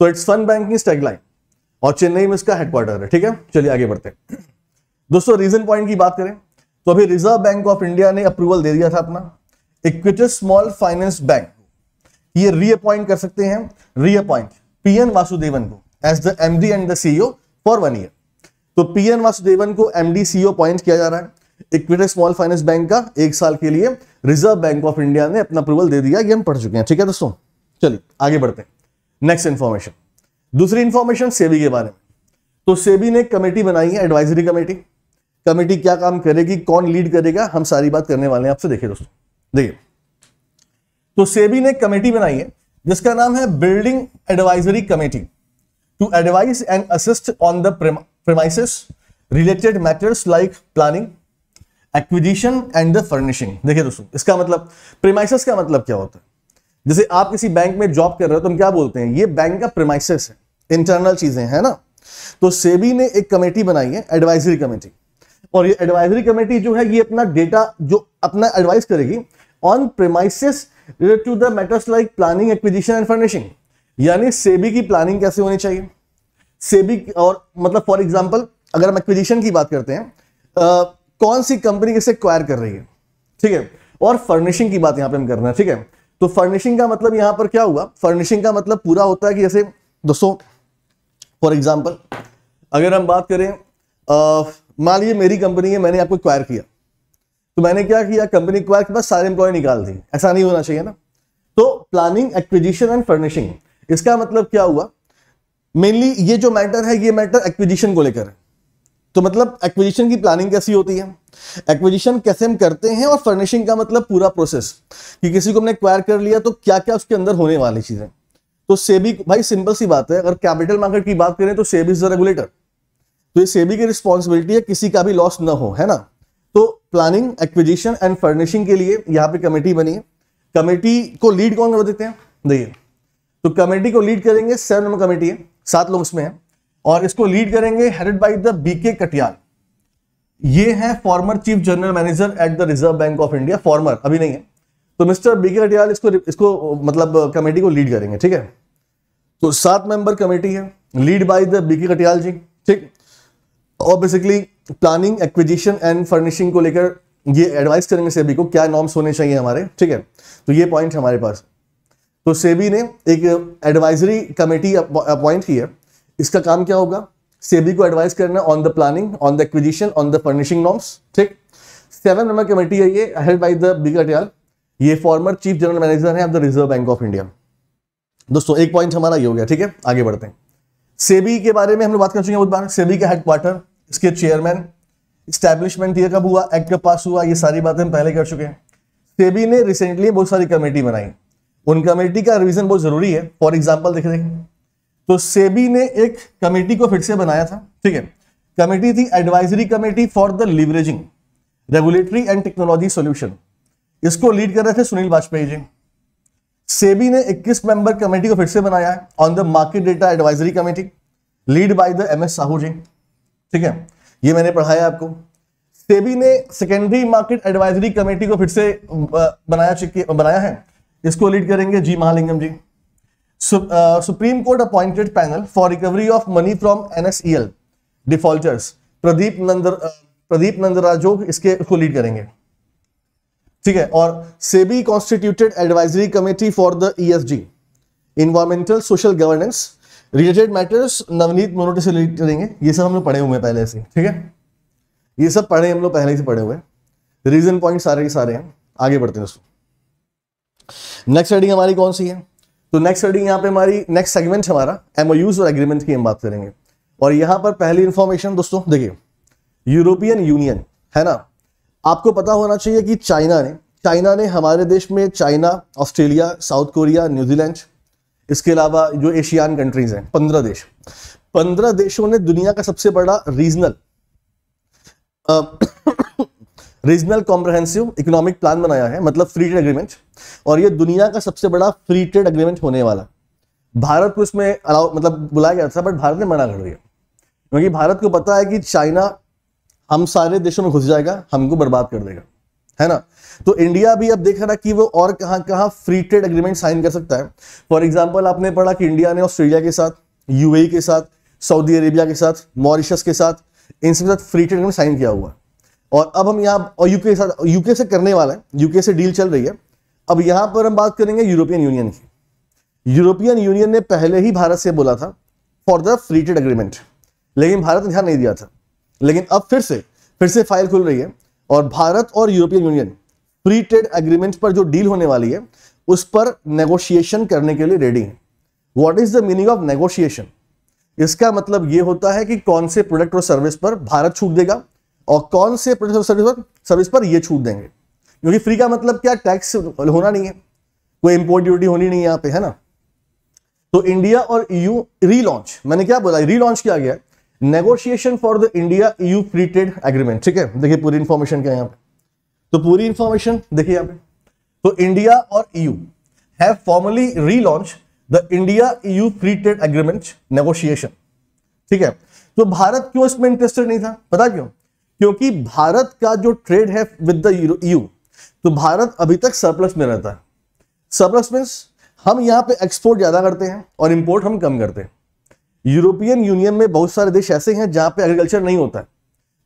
तो it's fun banking is tagline और चेन्नई में इसका हेडक्वार्टर है ठीक है चलिए आगे बढ़ते हैं दोस्तों रीजन पॉइंट की बात करें तो अभी रिजर्व बैंक ऑफ इंडिया ने अप्रूवल दे दिया था अपना इक्विटी स्मॉल फाइनेंस बैंक ये रीअपॉइंट कर सकते हैं रीअपॉइंट पीएन वासुदेवन को as the MD and the CEO for one year तो पीएन वासुदेवन को एमडी सीईओ अपॉइंट किया जा रहा है इक्विटी स्मॉल फाइनेंस बैंक का एक साल के लिए रिजर्व बैंक ऑफ इंडिया ने अपना अप्रूवल दे दिया ये हम पढ़ चुके हैं ठीक है दोस्तों चलिए आगे बढ़ते हैं नेक्स्ट इन्फॉर्मेशन दूसरी इन्फॉर्मेशन सेबी के बारे में तो सेबी ने कमेटी बनाई है एडवाइजरी कमेटी कमेटी क्या काम करेगी कौन लीड करेगा हम सारी बात करने वाले हैं आपसे देखिए दोस्तों देखिए तो सेबी ने कमेटी बनाई है जिसका नाम है building advisory committee to advise and assist on the premises related matters like planning acquisition and the furnishing देखिए दोस्तों इसका मतलब प्रेमाइसिस का मतलब क्या होता है जैसे आप किसी बैंक में जॉब कर रहे हो तो हम क्या बोलते हैं ये बैंक का प्रेमाइसिस है इंटरनल चीजें है ना तो सेबी ने एक कमेटी बनाई है एडवाइजरी कमेटी और ये एडवाइजरी कमेटी जो है ये अपना डेटा जो अपना एडवाइस करेगी on premises relate to the matters like planning acquisition and furnishing यानी सेबी की प्लानिंग कैसे होनी चाहिए सेबी और मतलब फॉर एग्जाम्पल अगर हम एक्विजिशन की बात करते हैं आ, कौन सी कंपनी किसे एक्वायर कर रही है ठीक है और फर्निशिंग की बात यहाँ पे हम कर रहे हैं ठीक है तो फर्निशिंग का मतलब यहाँ पर क्या हुआ फर्निशिंग का मतलब पूरा होता है कि जैसे दोस्तों फॉर एग्जाम्पल अगर हम बात करें मान लीजिए मेरी कंपनी है मैंने आपको एक्वायर किया तो मैंने क्या किया कंपनी क्वायर के पास सारे एम्प्लॉय निकाल दी ऐसा नहीं होना चाहिए ना तो प्लानिंग एक्विजिशन एंड फर्निशिंग इसका मतलब क्या हुआ मेनली ये जो मैटर है ये मैटर एक्विजिशन को लेकर तो मतलब एक्विजिशन की प्लानिंग कैसी होती है एक्विजिशन कैसे हम करते हैं और फर्निशिंग का मतलब पूरा प्रोसेस कि किसी को हमने एक्वायर कर लिया तो क्या क्या उसके अंदर होने वाली चीज़ें तो सेबी भाई सिंपल सी बात है अगर कैपिटल मार्केट की बात करें तो सेबी इज द रेगुलेटर तो ये सेबी की रिस्पॉन्सिबिलिटी है किसी का भी लॉस ना हो है ना तो प्लानिंग एक्विजिशन एंड फर्निशिंग के लिए यहां पे कमेटी बनी है कमेटी को लीड कौन कर देते हैं देखिए तो कमेटी को लीड करेंगे सेवन नंबर कमेटी है सात लोग उसमें हैं और इसको लीड करेंगे headed by the BK Katiyal ये है former chief general manager at the Reserve Bank of India former अभी नहीं है तो मिस्टर बीके कटियाल इसको इसको मतलब कमेटी uh, को लीड करेंगे ठीक है तो सात मेंबर कमेटी है lead by the BK Katiyal ji ठीक और basically planning acquisition and furnishing को लेकर ये एडवाइस करेंगे सेबी को क्या नॉर्म्स होने चाहिए हमारे ठीक है तो ये पॉइंट हमारे पास तो सेबी ने एक एडवाइजरी कमेटी अपॉइंट की है इसका काम क्या होगा सेबी को एडवाइस करना on the planning on the acquisition on the furnishing norms ठीक सेवन नंबर कमेटी है ये head by the B Katiyal ये फॉर्मर चीफ जनरल मैनेजर है of the Reserve Bank of India दोस्तों एक पॉइंट हमारा ये हो गया ठीक है आगे बढ़ते हैं सेबी के बारे में हम लोग बात कर चुके हैं बहुत बार सेबी का हेडक्वार्टर इसके चेयरमैन स्टैब्लिशमेंट ये कब हुआ एक्ट कब पास हुआ ये सारी बातें हम पहले कर चुके हैं सेबी ने रिसेंटली बहुत सारी कमेटी बनाई उन कमेटी का रिविजन बहुत जरूरी है फॉर एग्जाम्पल देख रहे हैं तो सेबी ने एक कमेटी को फिर से बनाया था ठीक है कमेटी थी advisory committee for the leveraging regulatory and technology solution इसको लीड कर रहे थे सुनील वाजपेयी जी सेबी ने 21 मेंबर कमेटी को फिर से बनाया है on the market data advisory committee lead by the MS Sahu ji ठीक है ये मैंने पढ़ाया आपको सेबी ने सेकेंडरी मार्केट एडवाइजरी कमेटी को फिर से बनाया बनाया है इसको लीड करेंगे G Mahalingam ji supreme court appointed panel for recovery of money from NSEL defaulters Pradeep Nandar Pradeep Nandrajog इसके इसको लीड करेंगे ठीक है और SEBI constituted advisory committee for the ESG environmental social governance related matters Navneet Munot से रिलेट करेंगे ये सब हम लोग पढ़े हुए हैं पहले से ठीक है ये सब पढ़े हम लोग पहले से पढ़े हुए रीजन पॉइंट सारे के सारे हैं आगे बढ़ते हैं उसको नेक्स्ट रेडिंग हमारी कौन सी है तो नेक्स्ट रेडिंग यहाँ पे हमारी नेक्स्ट सेगमेंट हमारा एमओयूज और एग्रीमेंट की हम बात करेंगे और यहाँ पर पहली इन्फॉर्मेशन दोस्तों देखिए यूरोपियन यूनियन है ना आपको पता होना चाहिए कि चाइना ने चाइना ने हमारे देश में China Australia South Korea New Zealand इसके अलावा जो एशियान कंट्रीज हैं पंद्रह देश पंद्रह देशों ने दुनिया का सबसे बड़ा regional regional comprehensive economic plan बनाया है मतलब फ्री ट्रेड एग्रीमेंट और ये दुनिया का सबसे बड़ा फ्री ट्रेड एग्रीमेंट होने वाला भारत को इसमें अलाउ मतलब बुलाया गया था बट भारत ने मना कर दिया क्योंकि भारत को पता है कि चाइना हम सारे देशों में घुस जाएगा हमको बर्बाद कर देगा है ना तो इंडिया भी अब देख रहा कि वो और कहाँ कहाँ फ्री ट्रेड एग्रीमेंट साइन कर सकता है फॉर एग्जाम्पल आपने पढ़ा कि इंडिया ने ऑस्ट्रेलिया के साथ यू e के साथ सऊदी अरेबिया के साथ मॉरिशस के साथ इन सबके साथ फ्री ट्रेड एग्रीमेंट साइन किया हुआ और अब हम यहाँ और यूके के साथ यूके से करने वाला है यूके से डील चल रही है अब यहाँ पर हम बात करेंगे यूरोपियन यूनियन की यूरोपियन यूनियन ने पहले ही भारत से बोला था for the free trade agreement लेकिन भारत ने ध्यान नहीं दिया था लेकिन अब फिर से फिर से फाइल खुल रही है और भारत और European Union free trade agreement पर जो डील होने वाली है उस पर नेगोशिएशन करने के लिए रेडी है what is the meaning of negotiation इसका मतलब यह होता है कि कौन से प्रोडक्ट और सर्विस पर भारत छूट देगा और कौन से प्रोडक्ट और सर्विस पर सर्विस पर यह छूट देंगे क्योंकि फ्री का मतलब क्या टैक्स होना नहीं है कोई इंपोर्ट ड्यूटी होनी नहीं है यहां पे है ना तो इंडिया और ईयू e रीलॉन्च मैंने क्या बोला रीलॉन्च किया गया negotiation for the India EU free trade agreement ठीक है देखिए पूरी इंफॉर्मेशन क्या है यहां पर तो पूरी इंफॉर्मेशन देखिए यहां पे तो इंडिया और EU have formally relaunch the India EU free trade agreement negotiation ठीक है तो भारत क्यों इसमें इंटरेस्टेड नहीं था पता क्यों क्योंकि भारत का जो ट्रेड है विद द ईयू तो भारत अभी तक सरप्लस में रहता है सरप्लस मीन्स हम यहां पे एक्सपोर्ट ज्यादा करते हैं और इंपोर्ट हम कम करते हैं यूरोपियन यूनियन में बहुत सारे देश ऐसे हैं जहां पे एग्रीकल्चर नहीं होता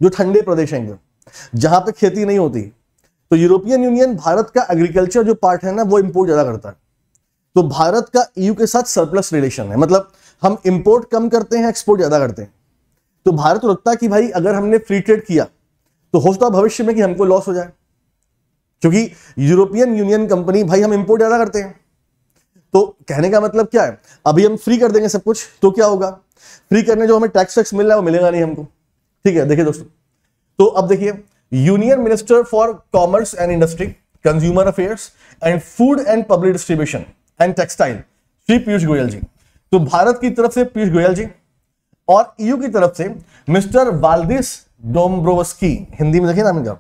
जो ठंडे प्रदेश हैं जहां पे खेती नहीं होती तो यूरोपियन यूनियन भारत का एग्रीकल्चर जो पार्ट है ना वो इंपोर्ट ज्यादा करता है तो भारत का ईयू e के साथ सरप्लस रिलेशन है मतलब हम इंपोर्ट कम करते हैं एक्सपोर्ट ज्यादा करते हैं तो भारत को लगता है कि भाई अगर हमने फ्री ट्रेड किया तो हो सकता भविष्य में कि हमको लॉस हो जाए क्योंकि यूरोपियन यूनियन कंपनी भाई हम इंपोर्ट ज्यादा करते हैं तो कहने का मतलब क्या है अभी हम फ्री कर देंगे सब कुछ तो क्या होगा फ्री करने जो हमें टैक्स वैक्स मिल रहा है वो मिलेगा नहीं हमको ठीक है देखिए दोस्तों तो अब देखिए union minister for commerce and industry consumer affairs and food and public distribution and textile Shri Piyush Goyal ji तो भारत की तरफ से पीयूष गोयल जी और ईयू e की तरफ से मिस्टर वाल्दिस डोम्ब्रोवस्की हिंदी में देखिए नाम इनका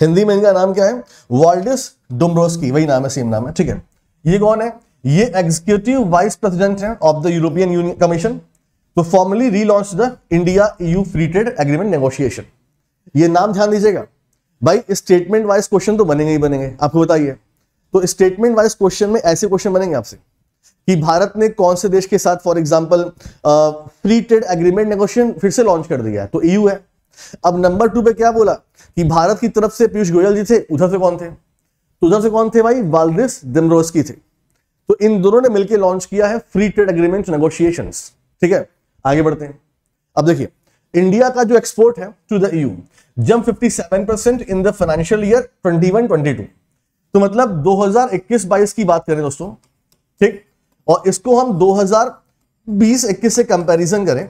हिंदी में इनका नाम क्या है वाल्डिस डोम्ब्रोवस्की वही नाम है सेम नाम है ठीक है ये कौन है ये एग्जीक्यूटिव वाइस प्रेसिडेंट है of the European Union commission तो formally relaunch the India EU free trade agreement negotiation ये नाम ध्यान दीजिएगा भाई स्टेटमेंट वाइज क्वेश्चन तो बनेंगे ही बनेंगे आपको बताइए तो स्टेटमेंट वाइज क्वेश्चन में ऐसे क्वेश्चन बनेंगे आपसे कि भारत ने कौन से देश के साथ for example free trade agreement negotiation फिर से लॉन्च कर दिया तो ईयू e है अब नंबर टू पे क्या बोला कि भारत की तरफ से पीयूष गोयल जी थे उधर से कौन थे तो उधर से कौन थे भाई वालदिस दिमरोस्की थे तो इन दोनों ने मिलकर लॉन्च किया है फ्री ट्रेड एग्रीमेंट नेगोशिएशन ठीक है आगे बढ़ते हैं अब देखिए इंडिया का जो एक्सपोर्ट है to the EU jump 57 percent in the financial year 21-22 तो मतलब 2021-22 की बात करें दोस्तों ठीक और इसको हम 2020-21 से कंपैरिजन करें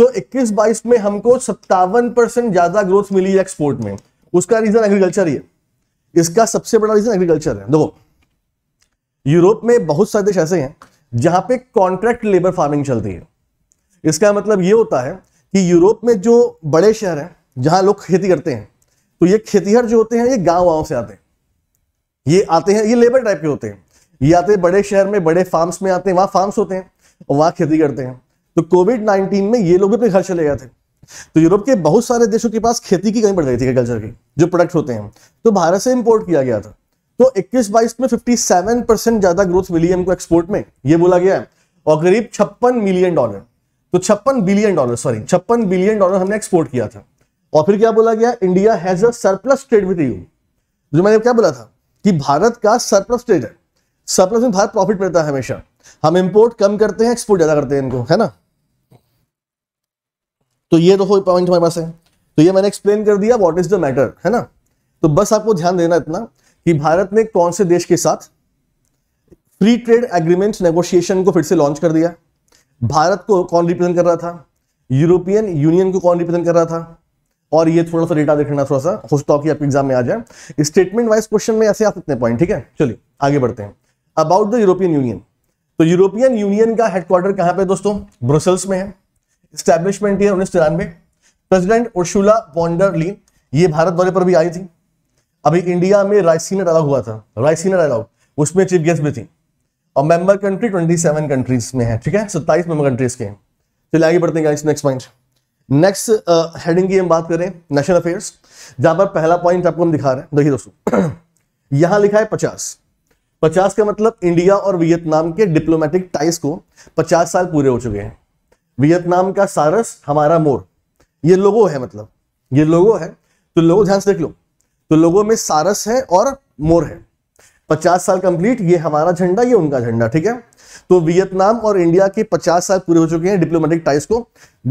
तो 21-22 में हमको सत्तावन परसेंट ज्यादा ग्रोथ मिली है एक्सपोर्ट में उसका रीजन एग्रीकल्चर ही है इसका सबसे बड़ा रीजन एग्रीकल्चर है देखो यूरोप में बहुत सारे देश ऐसे हैं जहां पे कॉन्ट्रैक्ट लेबर फार्मिंग चलती है इसका मतलब ये होता है कि यूरोप में जो बड़े शहर हैं जहां लोग खेती करते हैं तो ये खेतीहर जो होते हैं ये गांव गांव से आते हैं ये आते हैं ये लेबर टाइप के होते हैं ये आते हैं बड़े शहर में बड़े फार्म्स में आते हैं वहां फार्म्स होते हैं और वहां खेती करते हैं तो कोविड नाइनटीन में ये लोग भी अपने घर चले गए थे तो यूरोप के बहुत सारे देशों के पास खेती की कमी पड़ गई थी एग्रीकल्चर की जो प्रोडक्ट होते हैं तो भारत से इम्पोर्ट किया गया था तो 21 बाईस में 57 परसेंट ज्यादा ग्रोथ मिली है हमको एक्सपोर्ट में ये बोला गया है और करीब छप्पन मिलियन डॉलर तो छप्पन बिलियन डॉलर सॉरी छप्पन बिलियन डॉलर हमने एक्सपोर्ट किया था और फिर क्या बोला गया India has a surplus trade with EU जो मैंने क्या बोला था कि भारत का सरप्लस ट्रेड है सरप्लस में भारत प्रॉफिट मिलता है हमेशा हम इंपोर्ट कम करते हैं एक्सपोर्ट ज्यादा करते हैं इनको है ना तो ये तो पॉइंट हमारे पास है तो ये मैंने एक्सप्लेन कर दिया व्हाट इज द मैटर है ना तो बस आपको ध्यान देना इतना कि भारत ने कौन से देश के साथ फ्री ट्रेड एग्रीमेंट नेगोशिएशन को फिर से लॉन्च कर दिया भारत को कौन रिप्रेजेंट कर रहा था यूरोपियन यूनियन को कौन रिप्रेजेंट कर रहा था और ये थोड़ा सा डेटा देखना थोड़ा सा तो हो सकता है आपके एग्जाम में आ जाए स्टेटमेंट वाइज क्वेश्चन में ऐसे आ सकते हैं पॉइंट ठीक है चलिए आगे बढ़ते हैं अबाउट द यूरोपियन यूनियन तो यूरोपियन यूनियन का हेडक्वार्टर कहां पे दोस्तों ब्रुसेल्स में है स्टैब्लिशमेंट ईयर उन्नीस तिरानवे प्रेसिडेंट उर्शुला लीन ये भारत दौरे पर भी आई थी अभी इंडिया में रायसीना डायलॉग हुआ था रायसीना डायलॉग उसमें चीफ गेस्ट भी थी और मेंबर कंट्री 27 कंट्रीज में है ठीक है सत्ताईस मेंबर कंट्रीज के चलिए आगे बढ़ते हैं नेक्स्ट पॉइंट नेक्स्ट हेडिंग की हम बात करें नेशनल अफेयर्स जहां पर पहला पॉइंट आपको हम दिखा रहे हैं देखिए दोस्तों *clears throat* यहां लिखा है पचास पचास का मतलब इंडिया और वियतनाम के डिप्लोमेटिक टाइस को पचास साल पूरे हो चुके हैं वियतनाम का सारस हमारा मोर ये लोगो है मतलब ये लोगो है तो लोगो ध्यान से देख लो तो लोगों में सारस है और मोर है पचास साल कंप्लीट ये हमारा झंडा ये उनका झंडा ठीक है तो वियतनाम और इंडिया के 50 साल पूरे हो चुके हैं डिप्लोमेटिक टाइज को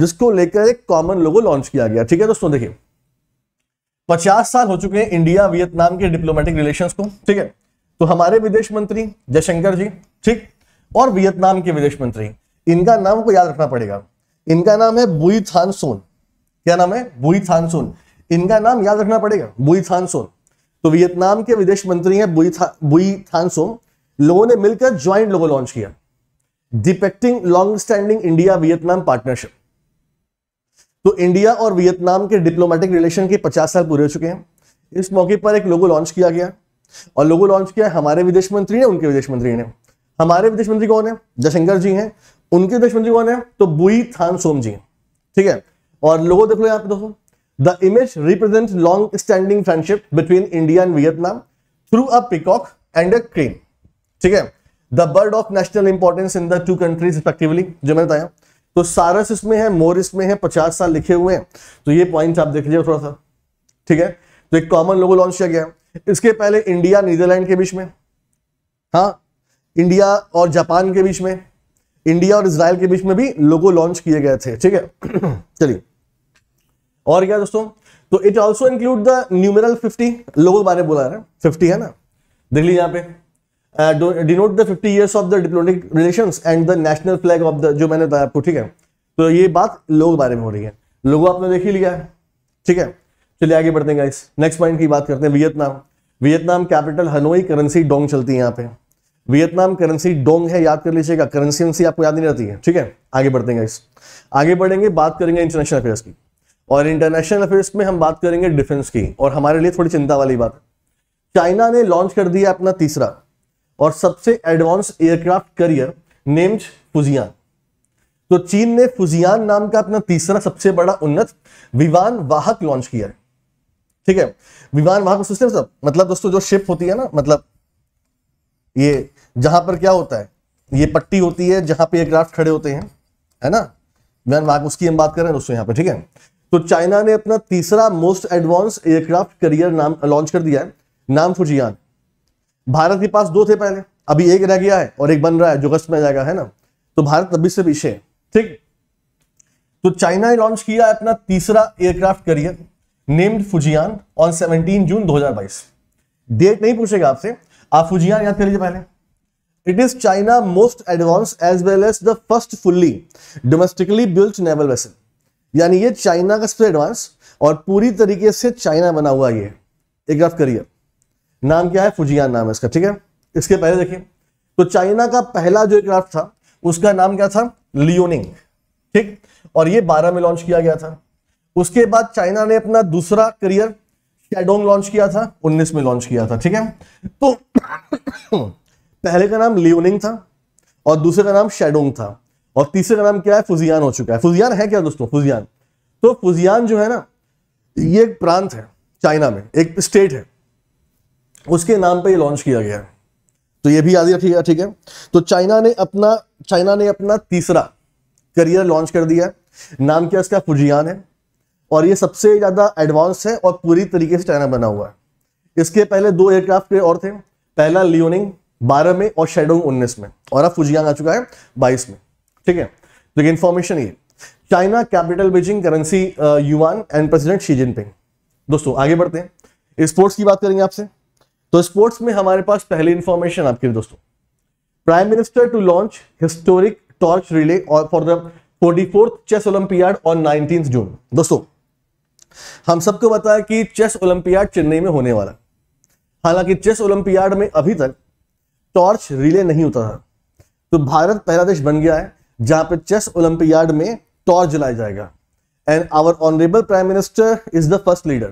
जिसको लेकर एक कॉमन लोगो लॉन्च किया गया ठीक है दोस्तों देखिए 50 साल हो चुके हैं इंडिया वियतनाम के डिप्लोमेटिक रिलेशन को ठीक है तो हमारे विदेश मंत्री जयशंकर जी ठीक और वियतनाम के विदेश मंत्री इनका नाम को याद रखना पड़ेगा इनका नाम है बुई थान सोन क्या नाम है बुई थान सोन इनका नाम याद रखना पड़ेगा बुई थान सोन तो वियतनाम के विदेश मंत्री हैं बुई था, बुई थानसोम लोगों ने मिलकर ज्वाइंट लोगो लॉन्च किया depicting long standing India Vietnam partnership तो इंडिया और वियतनाम के डिप्लोमेटिक रिलेशन के 50 साल पूरे हो चुके हैं इस मौके पर एक लोगो लॉन्च किया गया और लोगो लॉन्च किया हमारे विदेश मंत्री ने उनके विदेश मंत्री ने हमारे विदेश मंत्री कौन है जयशंकर जी हैं उनके विदेश मंत्री कौन है तो बुई थान सोम जी ठीक है और लोगो देख लो यहाँ पे दोस्तों The image represents long-standing friendship between India and Vietnam through a peacock and a crane. ठीक है the bird of national importance in the two countries respectively जो मैंने बताया तो सारस इसमें है मोर इसमें है पचास साल लिखे हुए हैं तो ये पॉइंट आप देख लीजिए थोड़ा सा ठीक है तो एक कॉमन लोगो लॉन्च किया गया इसके पहले इंडिया नीदरलैंड के बीच में हाँ इंडिया और जापान के बीच में इंडिया और इसराइल के बीच में भी लोगो लॉन्च किए गए थे ठीक है *clears throat* चलिए और क्या दोस्तों तो it also include the numeral fifty लोगों के बारे में बोला है फिफ्टी है ना देख लीजिए यहाँ पे denote the fifty years of the diplomatic relation and the national flag of the जो मैंने बताया आपको ठीक है तो ये बात लोगों के बारे में हो रही है लोगों आपने देख ही लिया है ठीक है चलिए आगे बढ़ते हैं इस नेक्स्ट पॉइंट की बात करते हैं Vietnam Vietnam capital Hanoi currency dong चलती है यहाँ पे वियतनाम करेंसी डोंग है याद कर लीजिएगा करेंसी आपको याद नहीं रहती है ठीक है आगे बढ़ते हैं इस आगे बढ़ेंगे बात करेंगे इंटरनेशनल अफेयर्स की और इंटरनेशनल अफेयर्स में हम बात करेंगे डिफेंस की और हमारे लिए थोड़ी चिंता वाली बात है चाइना ने लॉन्च कर दिया अपना तीसरा और सबसे advance aircraft carrier named Fujian तो चीन ने फुजियान नाम का अपना तीसरा सबसे बड़ा उन्नत विमान वाहक लॉन्च किया है ठीक है विमान वाहक सोचते हैं सब मतलब दोस्तों जो शिप होती है ना मतलब ये जहां पर क्या होता है ये पट्टी होती है जहां पे एयरक्राफ्ट खड़े होते हैं है ना विमान वाहक उसकी हम बात कर रहे हैं दोस्तों यहां पर ठीक है तो चाइना ने अपना तीसरा मोस्ट एडवांस एयरक्राफ्ट करियर नाम लॉन्च कर दिया है नाम फुजियान भारत के पास दो थे पहले अभी एक रह गया है और एक बन रहा है जो अगस्त में जाएगा है ना तो भारत अभी से पीछे ठीक तो चाइना ने लॉन्च किया है अपना तीसरा aircraft carrier named Fujian on seventeen June दो डेट नहीं पूछेगा आपसे आप फुजियान याद कर लीजिए पहले it is China most advance as well as the first fully domestically built naval vessel यानी ये चाइना का सबसे एडवांस और पूरी तरीके से चाइना बना हुआ ये एक ग्राफ करिए नाम क्या है फुजियान नाम है इसका ठीक है इसके पहले देखिए तो चाइना का पहला जो एयरक्राफ्ट था उसका नाम क्या था लियोनिंग ठीक और ये बारह में लॉन्च किया गया था उसके बाद चाइना ने अपना दूसरा करियर शेडोंग लॉन्च किया था 19 में लॉन्च किया था ठीक है तो *coughs* पहले का नाम लियोनिंग था और दूसरे का नाम शेडोंग था और तीसरे का नाम क्या है फुजियान हो चुका है फुजियान है क्या दोस्तों फुजियान तो फुजियान जो है ना ये एक प्रांत है चाइना में एक स्टेट है उसके नाम पर लॉन्च किया गया है तो ये भी याद रखिएगा ठीक है तो चाइना ने अपना चाइना ने अपना तीसरा करियर लॉन्च कर दिया है नाम क्या इसका फुजियान है और ये सबसे ज़्यादा एडवांस है और पूरी तरीके से चाइना बना हुआ है इसके पहले दो एयरक्राफ्ट और थे पहला लियोनिंग बारह में और शेडोंग उन्नीस में और अब फुजियांग आ चुका है बाईस में ठीक है तो इन्फॉर्मेशन ये China capital Beijing currency yuan and president Xi Jinping दोस्तों आगे बढ़ते हैं स्पोर्ट्स की बात करेंगे आपसे तो स्पोर्ट्स में हमारे पास पहली इंफॉर्मेशन आपके लिए दोस्तों prime minister to launch historic torch relay और for the forty fourth chess olympiad on nineteen June दोस्तों हम सबको बताया कि चेस ओलंपियाड चेन्नई में होने वाला हालांकि चेस ओलंपियाड में अभी तक टॉर्च रिले नहीं होता था तो भारत पहला देश बन गया है जहां पे चेस ओलंपियाड में टॉर्च जलाया जाएगा and our honourable prime minister is the first leader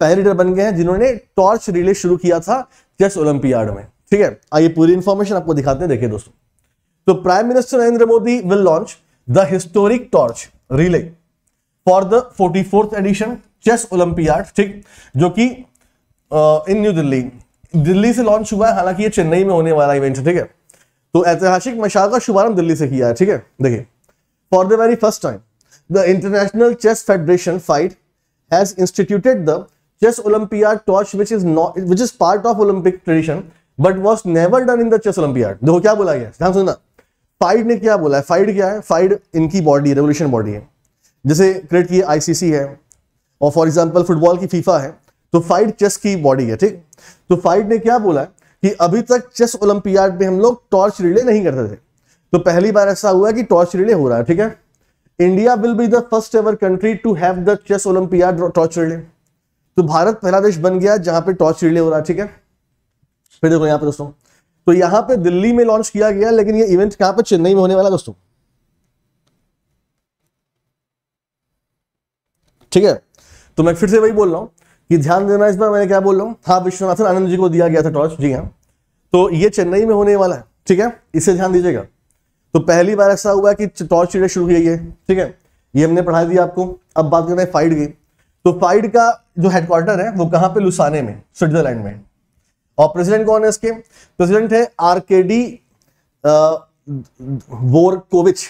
पहले लीडर बन गए हैं जिन्होंने टॉर्च रिले शुरू किया था चेस ओलंपियाड में ठीक है आइए पूरी इंफॉर्मेशन आपको दिखाते हैं देखिए दोस्तों तो prime minister Narendra Modi will launch the historic torch relay for the forty fourth edition chess olympiad ठीक जो कि इन न्यू दिल्ली दिल्ली से लॉन्च हुआ है हालांकि ये चेन्नई में होने वाला इवेंट है ठीक है तो ऐतिहासिक मशाल का शुभारंभ दिल्ली से किया है ठीक है देखिए for the very first time the international chess federation FIDE has instituted the chess olympiad torch which is not which is part of olympic tradition but was never done in the chess olympiad देखो क्या बोला गया ध्यान सुनना FIDE ने क्या बोला है फाइड क्या है फाइड इनकी बॉडी है रेवोल्यूशन बॉडी है जैसे क्रिकेट की आईसीसी है और फॉर एग्जांपल फुटबॉल की फीफा है तो फाइड चेस की बॉडी है ठीक तो फाइड ने क्या बोला है कि अभी तक चेस ओलंपियाड में हम लोग टॉर्च रिले नहीं करते थे तो पहली बार ऐसा हुआ कि टॉर्च रिले हो रहा है ठीक है India will be the first ever country to have the chess olympiad torch relay तो भारत पहला देश बन गया जहां पर टॉर्च रिले हो रहा है ठीक है फिर देखो यहां पर दोस्तों तो यहां पर दिल्ली में लॉन्च किया गया लेकिन ये इवेंट कहां पर चेन्नई में होने वाला दोस्तों ठीक है तो मैं फिर से वही बोल रहा हूं ये ध्यान देना इस बार मैंने क्या बोल रहा हूँ हाँ विश्वनाथन आनंद जी को दिया गया था टॉर्च जी हाँ तो ये चेन्नई में होने वाला है ठीक है इसे ध्यान दीजिएगा तो पहली बार ऐसा हुआ कि टॉर्च चीड़े शुरू की गई है ठीक है ये हमने पढ़ा दिया आपको अब बात करना है फाइड की तो फाइड का जो हेडक्वार्टर है वो कहाँ पे लुसाने में स्विट्जरलैंड में और प्रेसिडेंट कौन है इसके प्रेसिडेंट है आर के डी वोरकोविच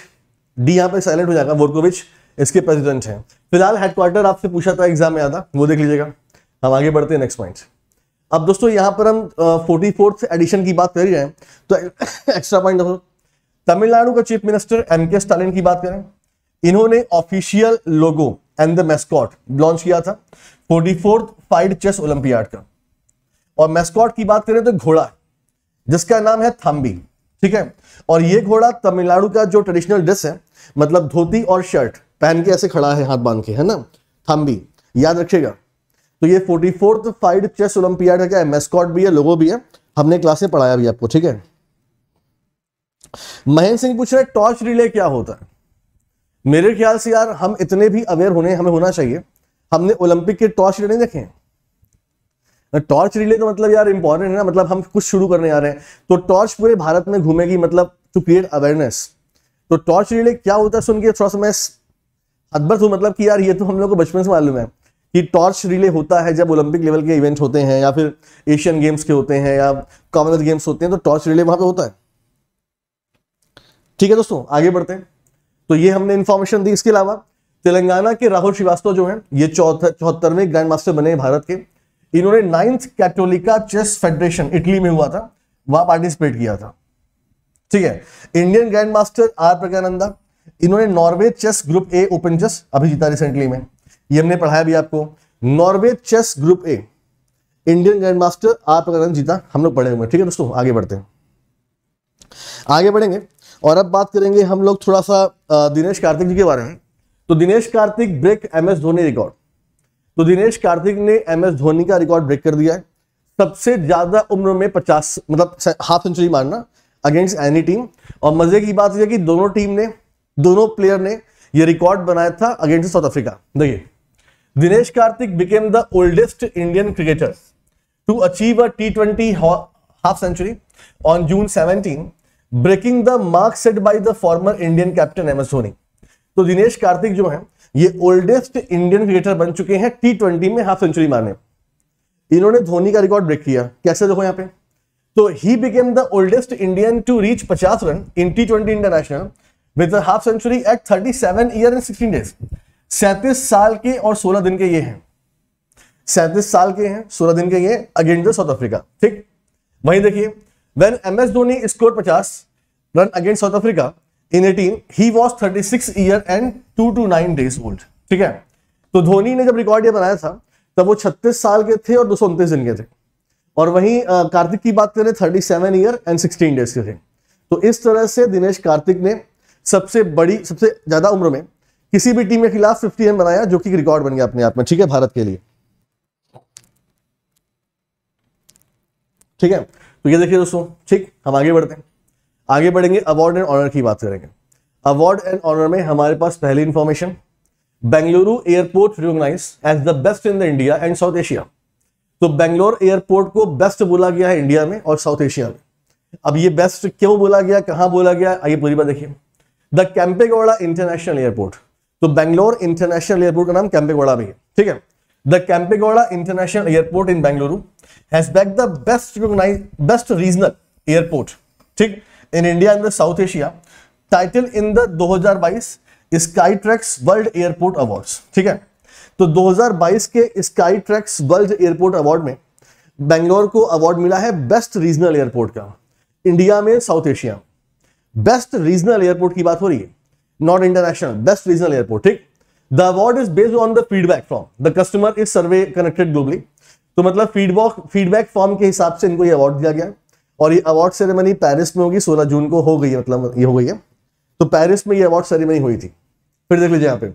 डी यहाँ पे साइलेंट हो जाएगा वोरकोविच इसके प्रेसिडेंट हैं फिलहाल हेडक्वार्टर आपसे पूछा था एग्जाम में आता वो देख लीजिएगा हम आगे बढ़ते हैं नेक्स्ट पॉइंट अब दोस्तों यहां पर हम फोर्टी फोर्थ एडिशन की बात कर रहे हैं तो एक्स्ट्रा पॉइंट दोस्तों तमिलनाडु का chief minister M K Stalin की बात करें इन्होंने official logo and the mascot launch किया था forty fourth FIDE chess olympiad का और मेस्कॉट की बात करें तो घोड़ा जिसका नाम है थम्बी ठीक है और ये घोड़ा तमिलनाडु का जो ट्रेडिशनल ड्रेस है मतलब धोती और शर्ट पहन के ऐसे खड़ा है हाथ बांध के है ना थम्बी याद रखिएगा तो ये forty fourth FIDE chess olympiad है क्या मेस्कॉट भी है लोगो भी है हमने क्लास में पढ़ाया भी आपको ठीक है महेंद्र सिंह पूछ रहे टॉर्च रिले क्या होता है मेरे ख्याल से यार हम इतने भी अवेयर होने हमें होना चाहिए हमने ओलंपिक के टॉर्च रिले नहीं देखे टॉर्च रिले तो मतलब यार इंपॉर्टेंट है ना मतलब हम कुछ शुरू करने आ रहे हैं तो टॉर्च पूरे भारत में घूमेगी मतलब टू क्रिएट अवेयरनेस तो टॉर्च रिले क्या होता है सुन के थोड़ा सा मैं हदबत हूं मतलब कि यार ये तो हम लोग को बचपन से मालूम है कि टॉर्च रिले होता है जब ओलंपिक लेवल के इवेंट होते हैं या फिर एशियन गेम्स के होते हैं या कॉमनवेल्थ गेम्स होते हैं तो टॉर्च रिले वहां पे होता है ठीक है दोस्तों आगे बढ़ते हैं तो ये हमने इंफॉर्मेशन दी इसके अलावा तेलंगाना के राहुल श्रीवास्तव जो है ये चौहत्तरवें ग्रैंड मास्टर बने भारत के इन्होंने ninth Cattolica chess federation Italy में हुआ था वहां पार्टिसिपेट किया था ठीक है Indian grand master R Praggnanandhaa इन्होंने Norway chess group A open chess अभी जीता रिसेंटली में ये हमने पढ़ाया भी आपको Norway chess group A Indian grand master आपका रन जीता हम लोग पढ़े हुए ठीक है दोस्तों आगे बढ़ते हैं आगे बढ़ेंगे और अब बात करेंगे हम लोग थोड़ा सा दिनेश कार्तिक जी के बारे में तो Dinesh Karthik break M S Dhoni record तो दिनेश कार्तिक ने एम एस धोनी का रिकॉर्ड ब्रेक कर दिया है सबसे ज्यादा उम्र में पचास मतलब हाफ सेंचुरी मारना अगेंस्ट एनी टीम और मजे की बात यह कि दोनों टीम ने दोनों प्लेयर ने यह रिकॉर्ड बनाया था अगेंस्ट साउथ अफ्रीका देखिए Dinesh Karthik became the oldest Indian cricketer to achieve a T twenty half century on June seventeen breaking the mark set by the former Indian captain M S Dhoni तो दिनेश कार्तिक जो है ये oldest Indian cricketer बन चुके हैं T twenty में half century मारने इन्होंने धोनी का रिकॉर्ड ब्रेक किया कैसे देखो यहां पे तो he became the oldest Indian to reach पचास run in T twenty international with half century at thirty seven year and sixteen days सैंतीस साल के और सोलह दिन के ये हैं सैंतीस साल के हैं सोलह दिन के ये अगेंस्ट द साउथ अफ्रीका ठीक वही देखिए when M S Dhoni score पचास run against South Africa in eighteen he was thirty six year and two two nine days old ठीक है तो धोनी ने जब रिकॉर्ड ये बनाया था तब वो छत्तीस साल के थे और दो सौ उनतीस दिन के थे और वहीं कार्तिक की बात करें thirty seven year and sixteen days के थे तो इस तरह से दिनेश कार्तिक ने सबसे बड़ी सबसे ज्यादा उम्र में किसी भी टीम के खिलाफ फिफ्टी रन बनाया जो कि रिकॉर्ड बन गया अपने आप में ठीक है भारत के लिए ठीक है तो ये देखिए दोस्तों ठीक हम आगे बढ़ते हैं आगे बढ़ेंगे अवार्ड एंड ऑनर की बात करेंगे अवार्ड एंड ऑनर में हमारे पास पहली information Bengaluru airport recognize as the best in the India and South Asia तो बेंगलोर एयरपोर्ट को बेस्ट बोला गया है इंडिया में और साउथ एशिया में अब ये बेस्ट क्यों बोला गया कहां बोला गया आइए पूरी बात देखिए द कैंपेगौड़ा इंटरनेशनल एयरपोर्ट तो बेंगलोर इंटरनेशनल एयरपोर्ट का नाम कैंपेगोड़ा भी है ठीक है the Kempegowda international airport in Bengaluru has bagged the best recognize best regional airport ठीक in India in the South Asia title in the 2022 Skytrax world airport awards ठीक है तो 2022 के Skytrax world airport award में बेंगलोर को award मिला है best regional airport का इंडिया में South Asia best regional airport की बात हो रही है not international. Best regional airport. ठीक? The award is based on the feedback from the customer is survey connected globally. तो मतलब फीडबॉक फीडबैक फॉर्म के हिसाब से इनको ये अवार्ड दिया गया और ये अवार्ड सेरेमनी पेरिस में होगी 16 जून को हो गई है मतलब ये हो गई है तो पेरिस में ये अवार्ड सेरेमनी हुई थी फिर देख लीजिए यहाँ पे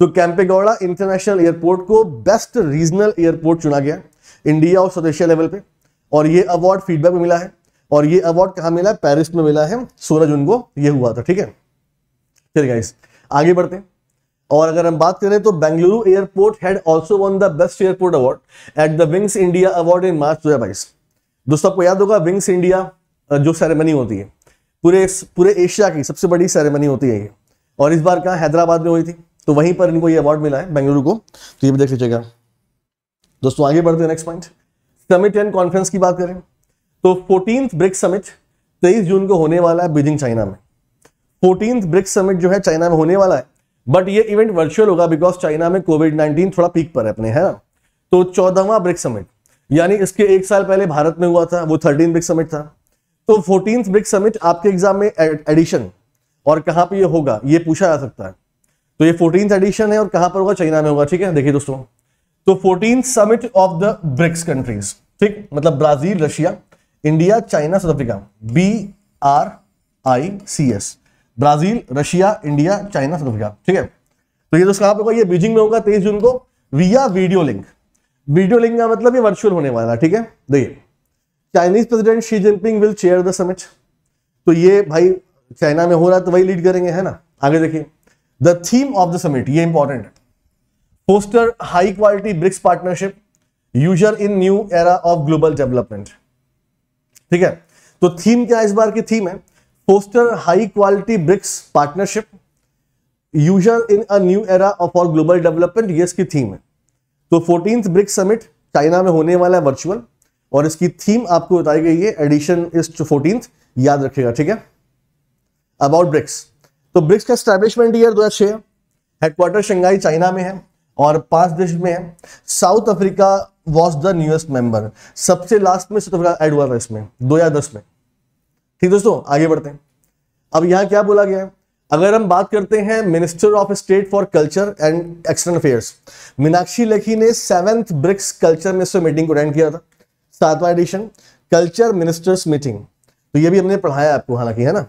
तो कैंपेगौड़ा इंटरनेशनल एयरपोर्ट को बेस्ट रीजनल एयरपोर्ट चुना गया इंडिया और साउथ एशिया लेवल पे और ये अवार्ड फीडबैक में मिला है और ये अवार्ड कहाँ मिला है पेरिस में मिला है सोलह जून को ये हुआ था ठीक है फिर गाइस आगे बढ़ते हैं और अगर हम बात करें तो Bengaluru airport had also won the best airport award at the Wings India award in March दो हज़ार बाईस दोस्तों आपको याद होगा विंग्स इंडिया जो सेरेमनी होती है पूरे पूरे एशिया की सबसे बड़ी सेरेमनी होती है ये और इस बार कहा हैदराबाद में हुई थी तो वहीं पर इनको ये अवार्ड मिला है बेंगलुरु को तो ये भी देख लीजिएगा दोस्तों आगे बढ़ते हैं next point summit and conference की बात करें तो फोर्टीन ब्रिक्स समिट तेईस जून को होने वाला है बीजिंग चाइना में फोर्टीन ब्रिक्स समिट जो है चाइना में होने वाला है बट ये इवेंट वर्चुअल होगा बिकॉज चाइना में कोविड नाइन्टीन थोड़ा पीक पर है अपने है ना तो चौदहवा ब्रिक्स समिट यानी इसके एक साल पहले भारत में हुआ था वो थर्टीन ब्रिक्स समिट था तो फोर्टीन ब्रिक्स समिट आपके एग्जाम में एडिशन और कहां पे ये होगा ये पूछा जा सकता है तो ये फोर्टीन एडिशन है और कहां पर होगा चाइना में होगा ठीक है देखिए दोस्तों तो fourteen summit of the BRICS countries ठीक मतलब Brazil Russia India China South Africa B R I C S Brazil Russia India China South Africa ठीक है तो ये दोस्तों आप लोगों बीजिंग में होगा तेईस जून को विया वीडियो लिंक वीडियो लिंक का मतलब ये वर्चुअल होने वाला है ठीक है देखिए Chinese president Xi Jinping will chair the summit तो ये भाई चाइना में हो रहा है तो वही लीड करेंगे है ना आगे देखिए the theme of the summit ये इंपॉर्टेंट है foster high quality BRICS partnership usher in new era of global development ठीक है तो थीम क्या इस बार की थीम है foster high quality BRICS partnership, user in a new era for global development, ये इसकी थीम है तो फोर्टीन ब्रिक्स समिट चाइना में होने वाला है वर्चुअल और इसकी थीम आपको बताई गई है एडिशन इज फोर्टीन याद रखेगा ठीक है अबाउट ब्रिक्स तो ब्रिक्स का स्टैब्लिशमेंट ईयर दो हजार छः हेडक्वार्टर शंघाई चाइना में है और पांच देश में है South Africa was the newest member सबसे लास्ट में साउथ अफ्रीका एड हुआ था इसमें दो हजार दस में ठीक दोस्तों आगे बढ़ते हैं अब यहां क्या बोला गया है अगर हम बात करते हैं minister of state for culture and external affairs Meenakshi Lekhi ने seventh BRICS culture minister meeting को अटेंड किया था सातवा एडिशन कल्चर मिनिस्टर्स मीटिंग तो ये भी हमने पढ़ाया आपको हालांकि है ना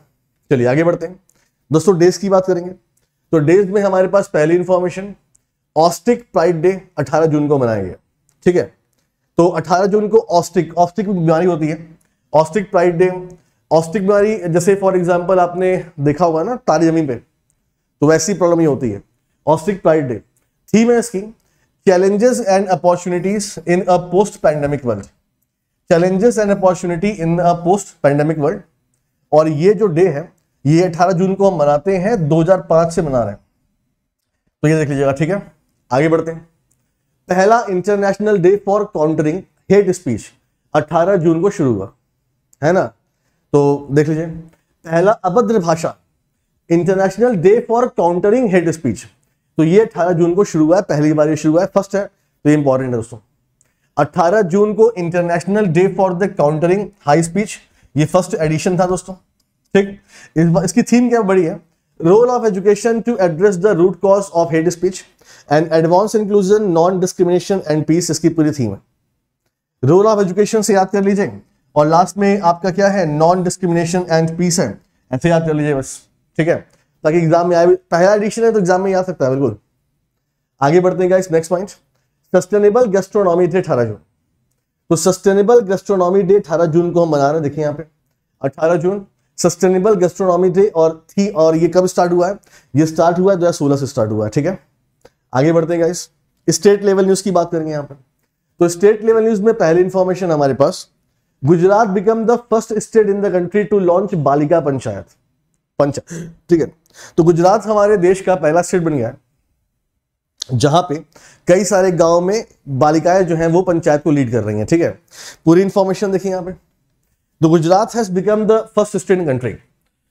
चलिए आगे बढ़ते हैं दोस्तों डेज की बात करेंगे तो डेज में हमारे पास पहली इंफॉर्मेशन ऑस्टिक प्राइड डे 18 जून को मनाया गया ठीक है तो 18 जून को ऑस्टिक ऑस्टिक बीमारी होती है ऑस्टिक प्राइड डे ऑस्टिक बीमारी जैसे फॉर एग्जाम्पल आपने देखा होगा ना तारी जमीन पे तो वैसी प्रॉब्लम ही होती है ऑस्टिक प्राइड डे थीम है इसकी challenges and opportunities in a post pandemic world challenges and opportunity in a post pandemic world और ये जो डे है ये 18 जून को हम मनाते हैं 2005 से मना रहे हैं तो ये देख लीजिएगा ठीक है आगे बढ़ते हैं पहला international day for countering hate speech 18 जून को शुरू हुआ है ना तो देख लीजिए पहला अभद्र भाषा international day for countering hate speech तो ये अठारह जून को शुरू हुआ है पहली बार ये शुरू हुआ है फर्स्ट है तो ये इंपॉर्टेंट है दोस्तों 18 जून को international day for the countering hate speech ये फर्स्ट एडिशन था दोस्तों ठीक इस इसकी थीम क्या बड़ी है role of education to address the root cause of hate speech and advance inclusion non discrimination and peace इसकी पूरी थीम है रोल ऑफ एजुकेशन से याद कर लीजिए और लास्ट में आपका क्या है नॉन डिस्क्रिमिनेशन एंड पीस है ऐसे याद कर लीजिए बस ठीक है ताकि एग्जाम में आए पहला एडिशन है तो एग्जाम में आ सकता है बिल्कुल आगे बढ़ते हैं guys next point sustainable gastronomy day अठारह जून तो सस्टेनेबल गेस्ट्रोनॉमी डे अठारह जून को हम मना रहे हैं देखिए यहाँ पे अठारह जून सस्टेनेबल गेस्ट्रोनॉमी डे और थी और ये कब स्टार्ट हुआ है ये स्टार्ट हुआ है दो सोलह से स्टार्ट हुआ है ठीक है आगे बढ़ते हैं गाइस स्टेट लेवल न्यूज की बात करेंगे यहाँ पर तो स्टेट लेवल न्यूज में पहली इंफॉर्मेशन हमारे पास Gujarat become the first state in the country to launch Balika panchayat panchayat ठीक है तो गुजरात हमारे देश का पहला स्टेट बन गया है जहां पे कई सारे गांव में बालिकाएं जो हैं वो पंचायत को लीड कर रही हैं ठीक है पूरी इंफॉर्मेशन देखिए यहां पे तो Gujarat has become the first state in country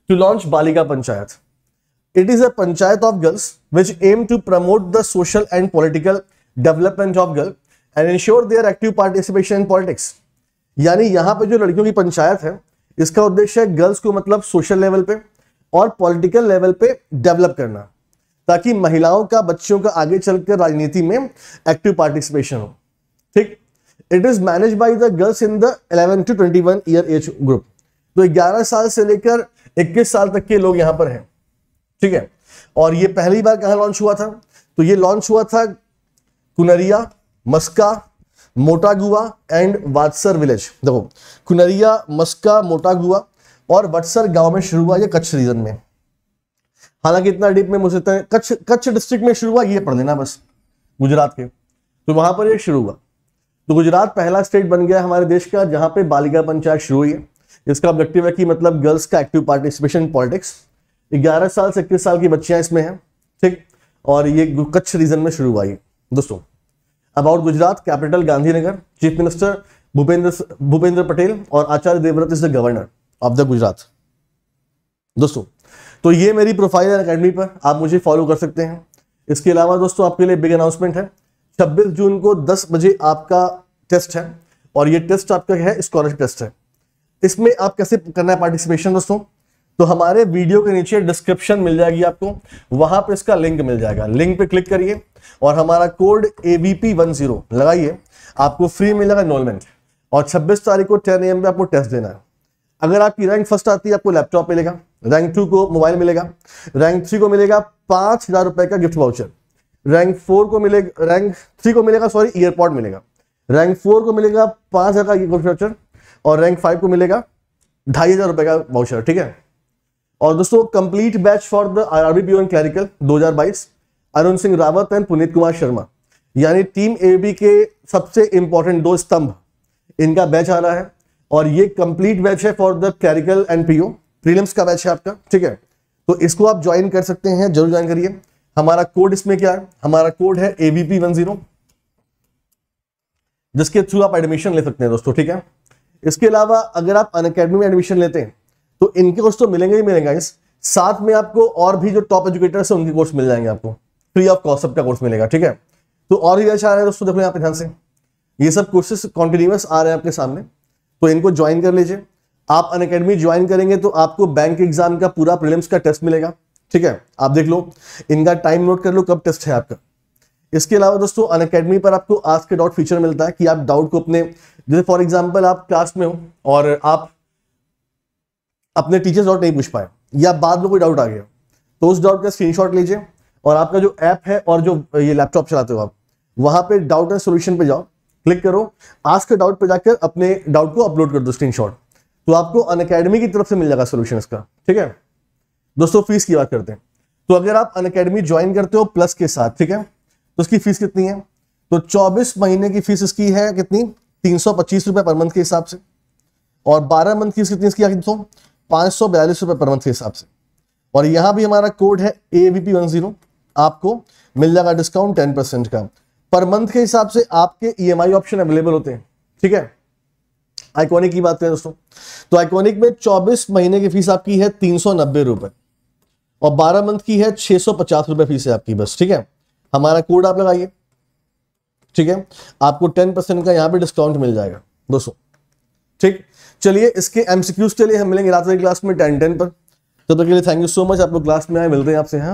to launch Balika panchayat it is a panchayat of girls which aim to promote the social and political development of girl and ensure their active participation in politics यानी यहाँ पे जो लड़कियों की पंचायत है इसका उद्देश्य है गर्ल्स को मतलब सोशल लेवल पे और पॉलिटिकल लेवल पे डेवलप करना ताकि महिलाओं का बच्चों का आगे चलकर राजनीति में एक्टिव पार्टिसिपेशन हो ठीक it is manage by the girls in the 11 to 21 year age group तो 11 साल से लेकर 21 साल तक के लोग यहाँ पर हैं ठीक है और ये पहली बार कहाँ लॉन्च हुआ था तो ये लॉन्च हुआ था कुनरिया मस्का मोटागुआ एंड वाटसर विलेज देखो कुनरिया मस्का मोटागुआ और वटसर गांव में शुरू हुआ ये कच्छ रीजन में हालांकि इतना डीप में मुझे कच्छ कच्छ डिस्ट्रिक्ट में शुरू हुआ ये पढ़ लेना बस गुजरात के तो वहां पर ये शुरू हुआ तो गुजरात पहला स्टेट बन गया हमारे देश का जहां पे बालिका पंचायत शुरू हुई है इसका ऑब्जेक्टिव है कि मतलब गर्ल्स का एक्टिव पार्टिसिपेशन पॉलिटिक्स ग्यारह साल से इक्कीस साल की बच्चियां इसमें हैं ठीक और ये कच्छ रीजन में शुरू हुआ ये दोस्तों about Gujarat capital Gandhinagar chief minister Bhupendra Bhupendra Patel और Acharya Devvrat is the governor of the Gujarat दोस्तों तो ये मेरी प्रोफाइल है अकेडमी पर आप मुझे फॉलो कर सकते हैं इसके अलावा दोस्तों आपके लिए बिग अनाउंसमेंट है 26 जून को 10 बजे आपका टेस्ट है और ये टेस्ट आपका क्या है स्कॉलरशिप टेस्ट है इसमें आप कैसे करना है पार्टिसिपेशन दोस्तों तो हमारे वीडियो के नीचे डिस्क्रिप्शन मिल जाएगी आपको वहां पर इसका लिंक मिल जाएगा लिंक पे क्लिक करिए और हमारा कोड पी वन जीरो लगाइए आपको फ्री मिलेगा इनमेंट और 26 तारीख को 10 एम पे आपको टेस्ट देना है अगर आपकी रैंक फर्स्ट आती है आपको लैपटॉप मिलेगा रैंक टू को मोबाइल मिलेगा रैंक थ्री को मिलेगा पांच हजार रुपए का गिफ्ट वाउचर रैंक फोर को मिलेगा रैंक थ्री को मिलेगा सॉरी ईयरपॉड मिलेगा रैंक फोर को मिलेगा पांच हजार का गिफ्ट वाउचर और रैंक फाइव को मिलेगा ढाई हजार रुपए का वाउचर ठीक है और दोस्तों complete batch for the R RB P clerical 2022 Arun Singh Rawat and Puneet Kumar Sharma यानी टीम ए बी के सबसे इंपॉर्टेंट दो स्तंभ इनका बैच आ रहा है और ये कंप्लीट बैच है for the clerical and PO prelims का बैच है आपका ठीक है तो इसको आप ज्वाइन कर सकते हैं जरूर ज्वाइन करिए हमारा कोड इसमें क्या है हमारा कोड है एवीपी वन जीरो जिसके थ्रू आप एडमिशन ले सकते हैं दोस्तों ठीक है इसके अलावा अगर आप अन में एडमिशन लेते हैं तो इनके कोर्स तो मिलेंगे ही मिलेंगे साथ में आपको और भी जो टॉप एजुकेटर्स हैं उनके कोर्स मिल जाएंगे आपको फ्री ऑफ कॉस्ट सबका कोर्स मिलेगा ठीक है तो और भी अच्छा आ रहा है दोस्तों देखो यहाँ पे ध्यान से ये सब कोर्सेस कॉन्टिन्यूस आ रहे हैं आपके सामने तो इनको ज्वाइन कर लीजिए आप अन अकेडमी ज्वाइन करेंगे तो आपको बैंक एग्जाम का पूरा प्रिलिम्स का टेस्ट मिलेगा ठीक है आप देख लो इनका टाइम नोट कर लो कब टेस्ट है आपका इसके अलावा दोस्तों अन अकेडमी पर आपको आज के डाउट फीचर मिलता है कि आप डाउट को अपने जैसे फॉर एग्जाम्पल आप क्लास में हो और आप अपने टीचर्स डॉट नहीं पूछ पाए या बाद में कोई डाउट आ गया तो उस डाउट का स्क्रीनशॉट लीजिए और आपका जो ऐप है और जो ये लैपटॉप चलाते हो आप वहां पे डाउट एंड सोल्यूशन पे जाओ क्लिक करो आज के डाउट पे जाकर अपने डाउट को अपलोड कर दो स्क्रीनशॉट तो आपको अन की तरफ से मिल जाएगा सोल्यूशन इसका ठीक है दोस्तों फीस की बात करते हैं तो अगर आप अन अकेडमी ज्वाइन करते हो प्लस के साथ ठीक है तो उसकी फीस कितनी है तो चौबीस महीने की फीस इसकी है कितनी तीन सौ पच्चीस रुपए पर मंथ के हिसाब से और 12 मंथ की फीस कितनी इसकी दोस्तों पाँच रुपए पर मंथ के हिसाब से और यहां भी हमारा कोड है A V P one zero आपको मिल जाएगा डिस्काउंट टेन परसेंट का पर मंथ के हिसाब से आपके E M I option available होते हैं ठीक है आइकॉनिक की बात करें दोस्तों तो आइकॉनिक में 24 महीने की फीस आपकी है तीन सौ रुपए और 12 मंथ की है छह सौ पचास रुपए फीस है आपकी बस ठीक है हमारा कोड आप लगाइए ठीक है आपको 10 परसेंट का यहां पे डिस्काउंट मिल जाएगा दोस्तों ठीक चलिए इसके एमसीक्यूज के लिए हम मिलेंगे रात वाली क्लास में टेन टेन पर तब तो तक तो के लिए थैंक यू सो मच आप लोग क्लास में आए मिलते हैं आपसे यहाँ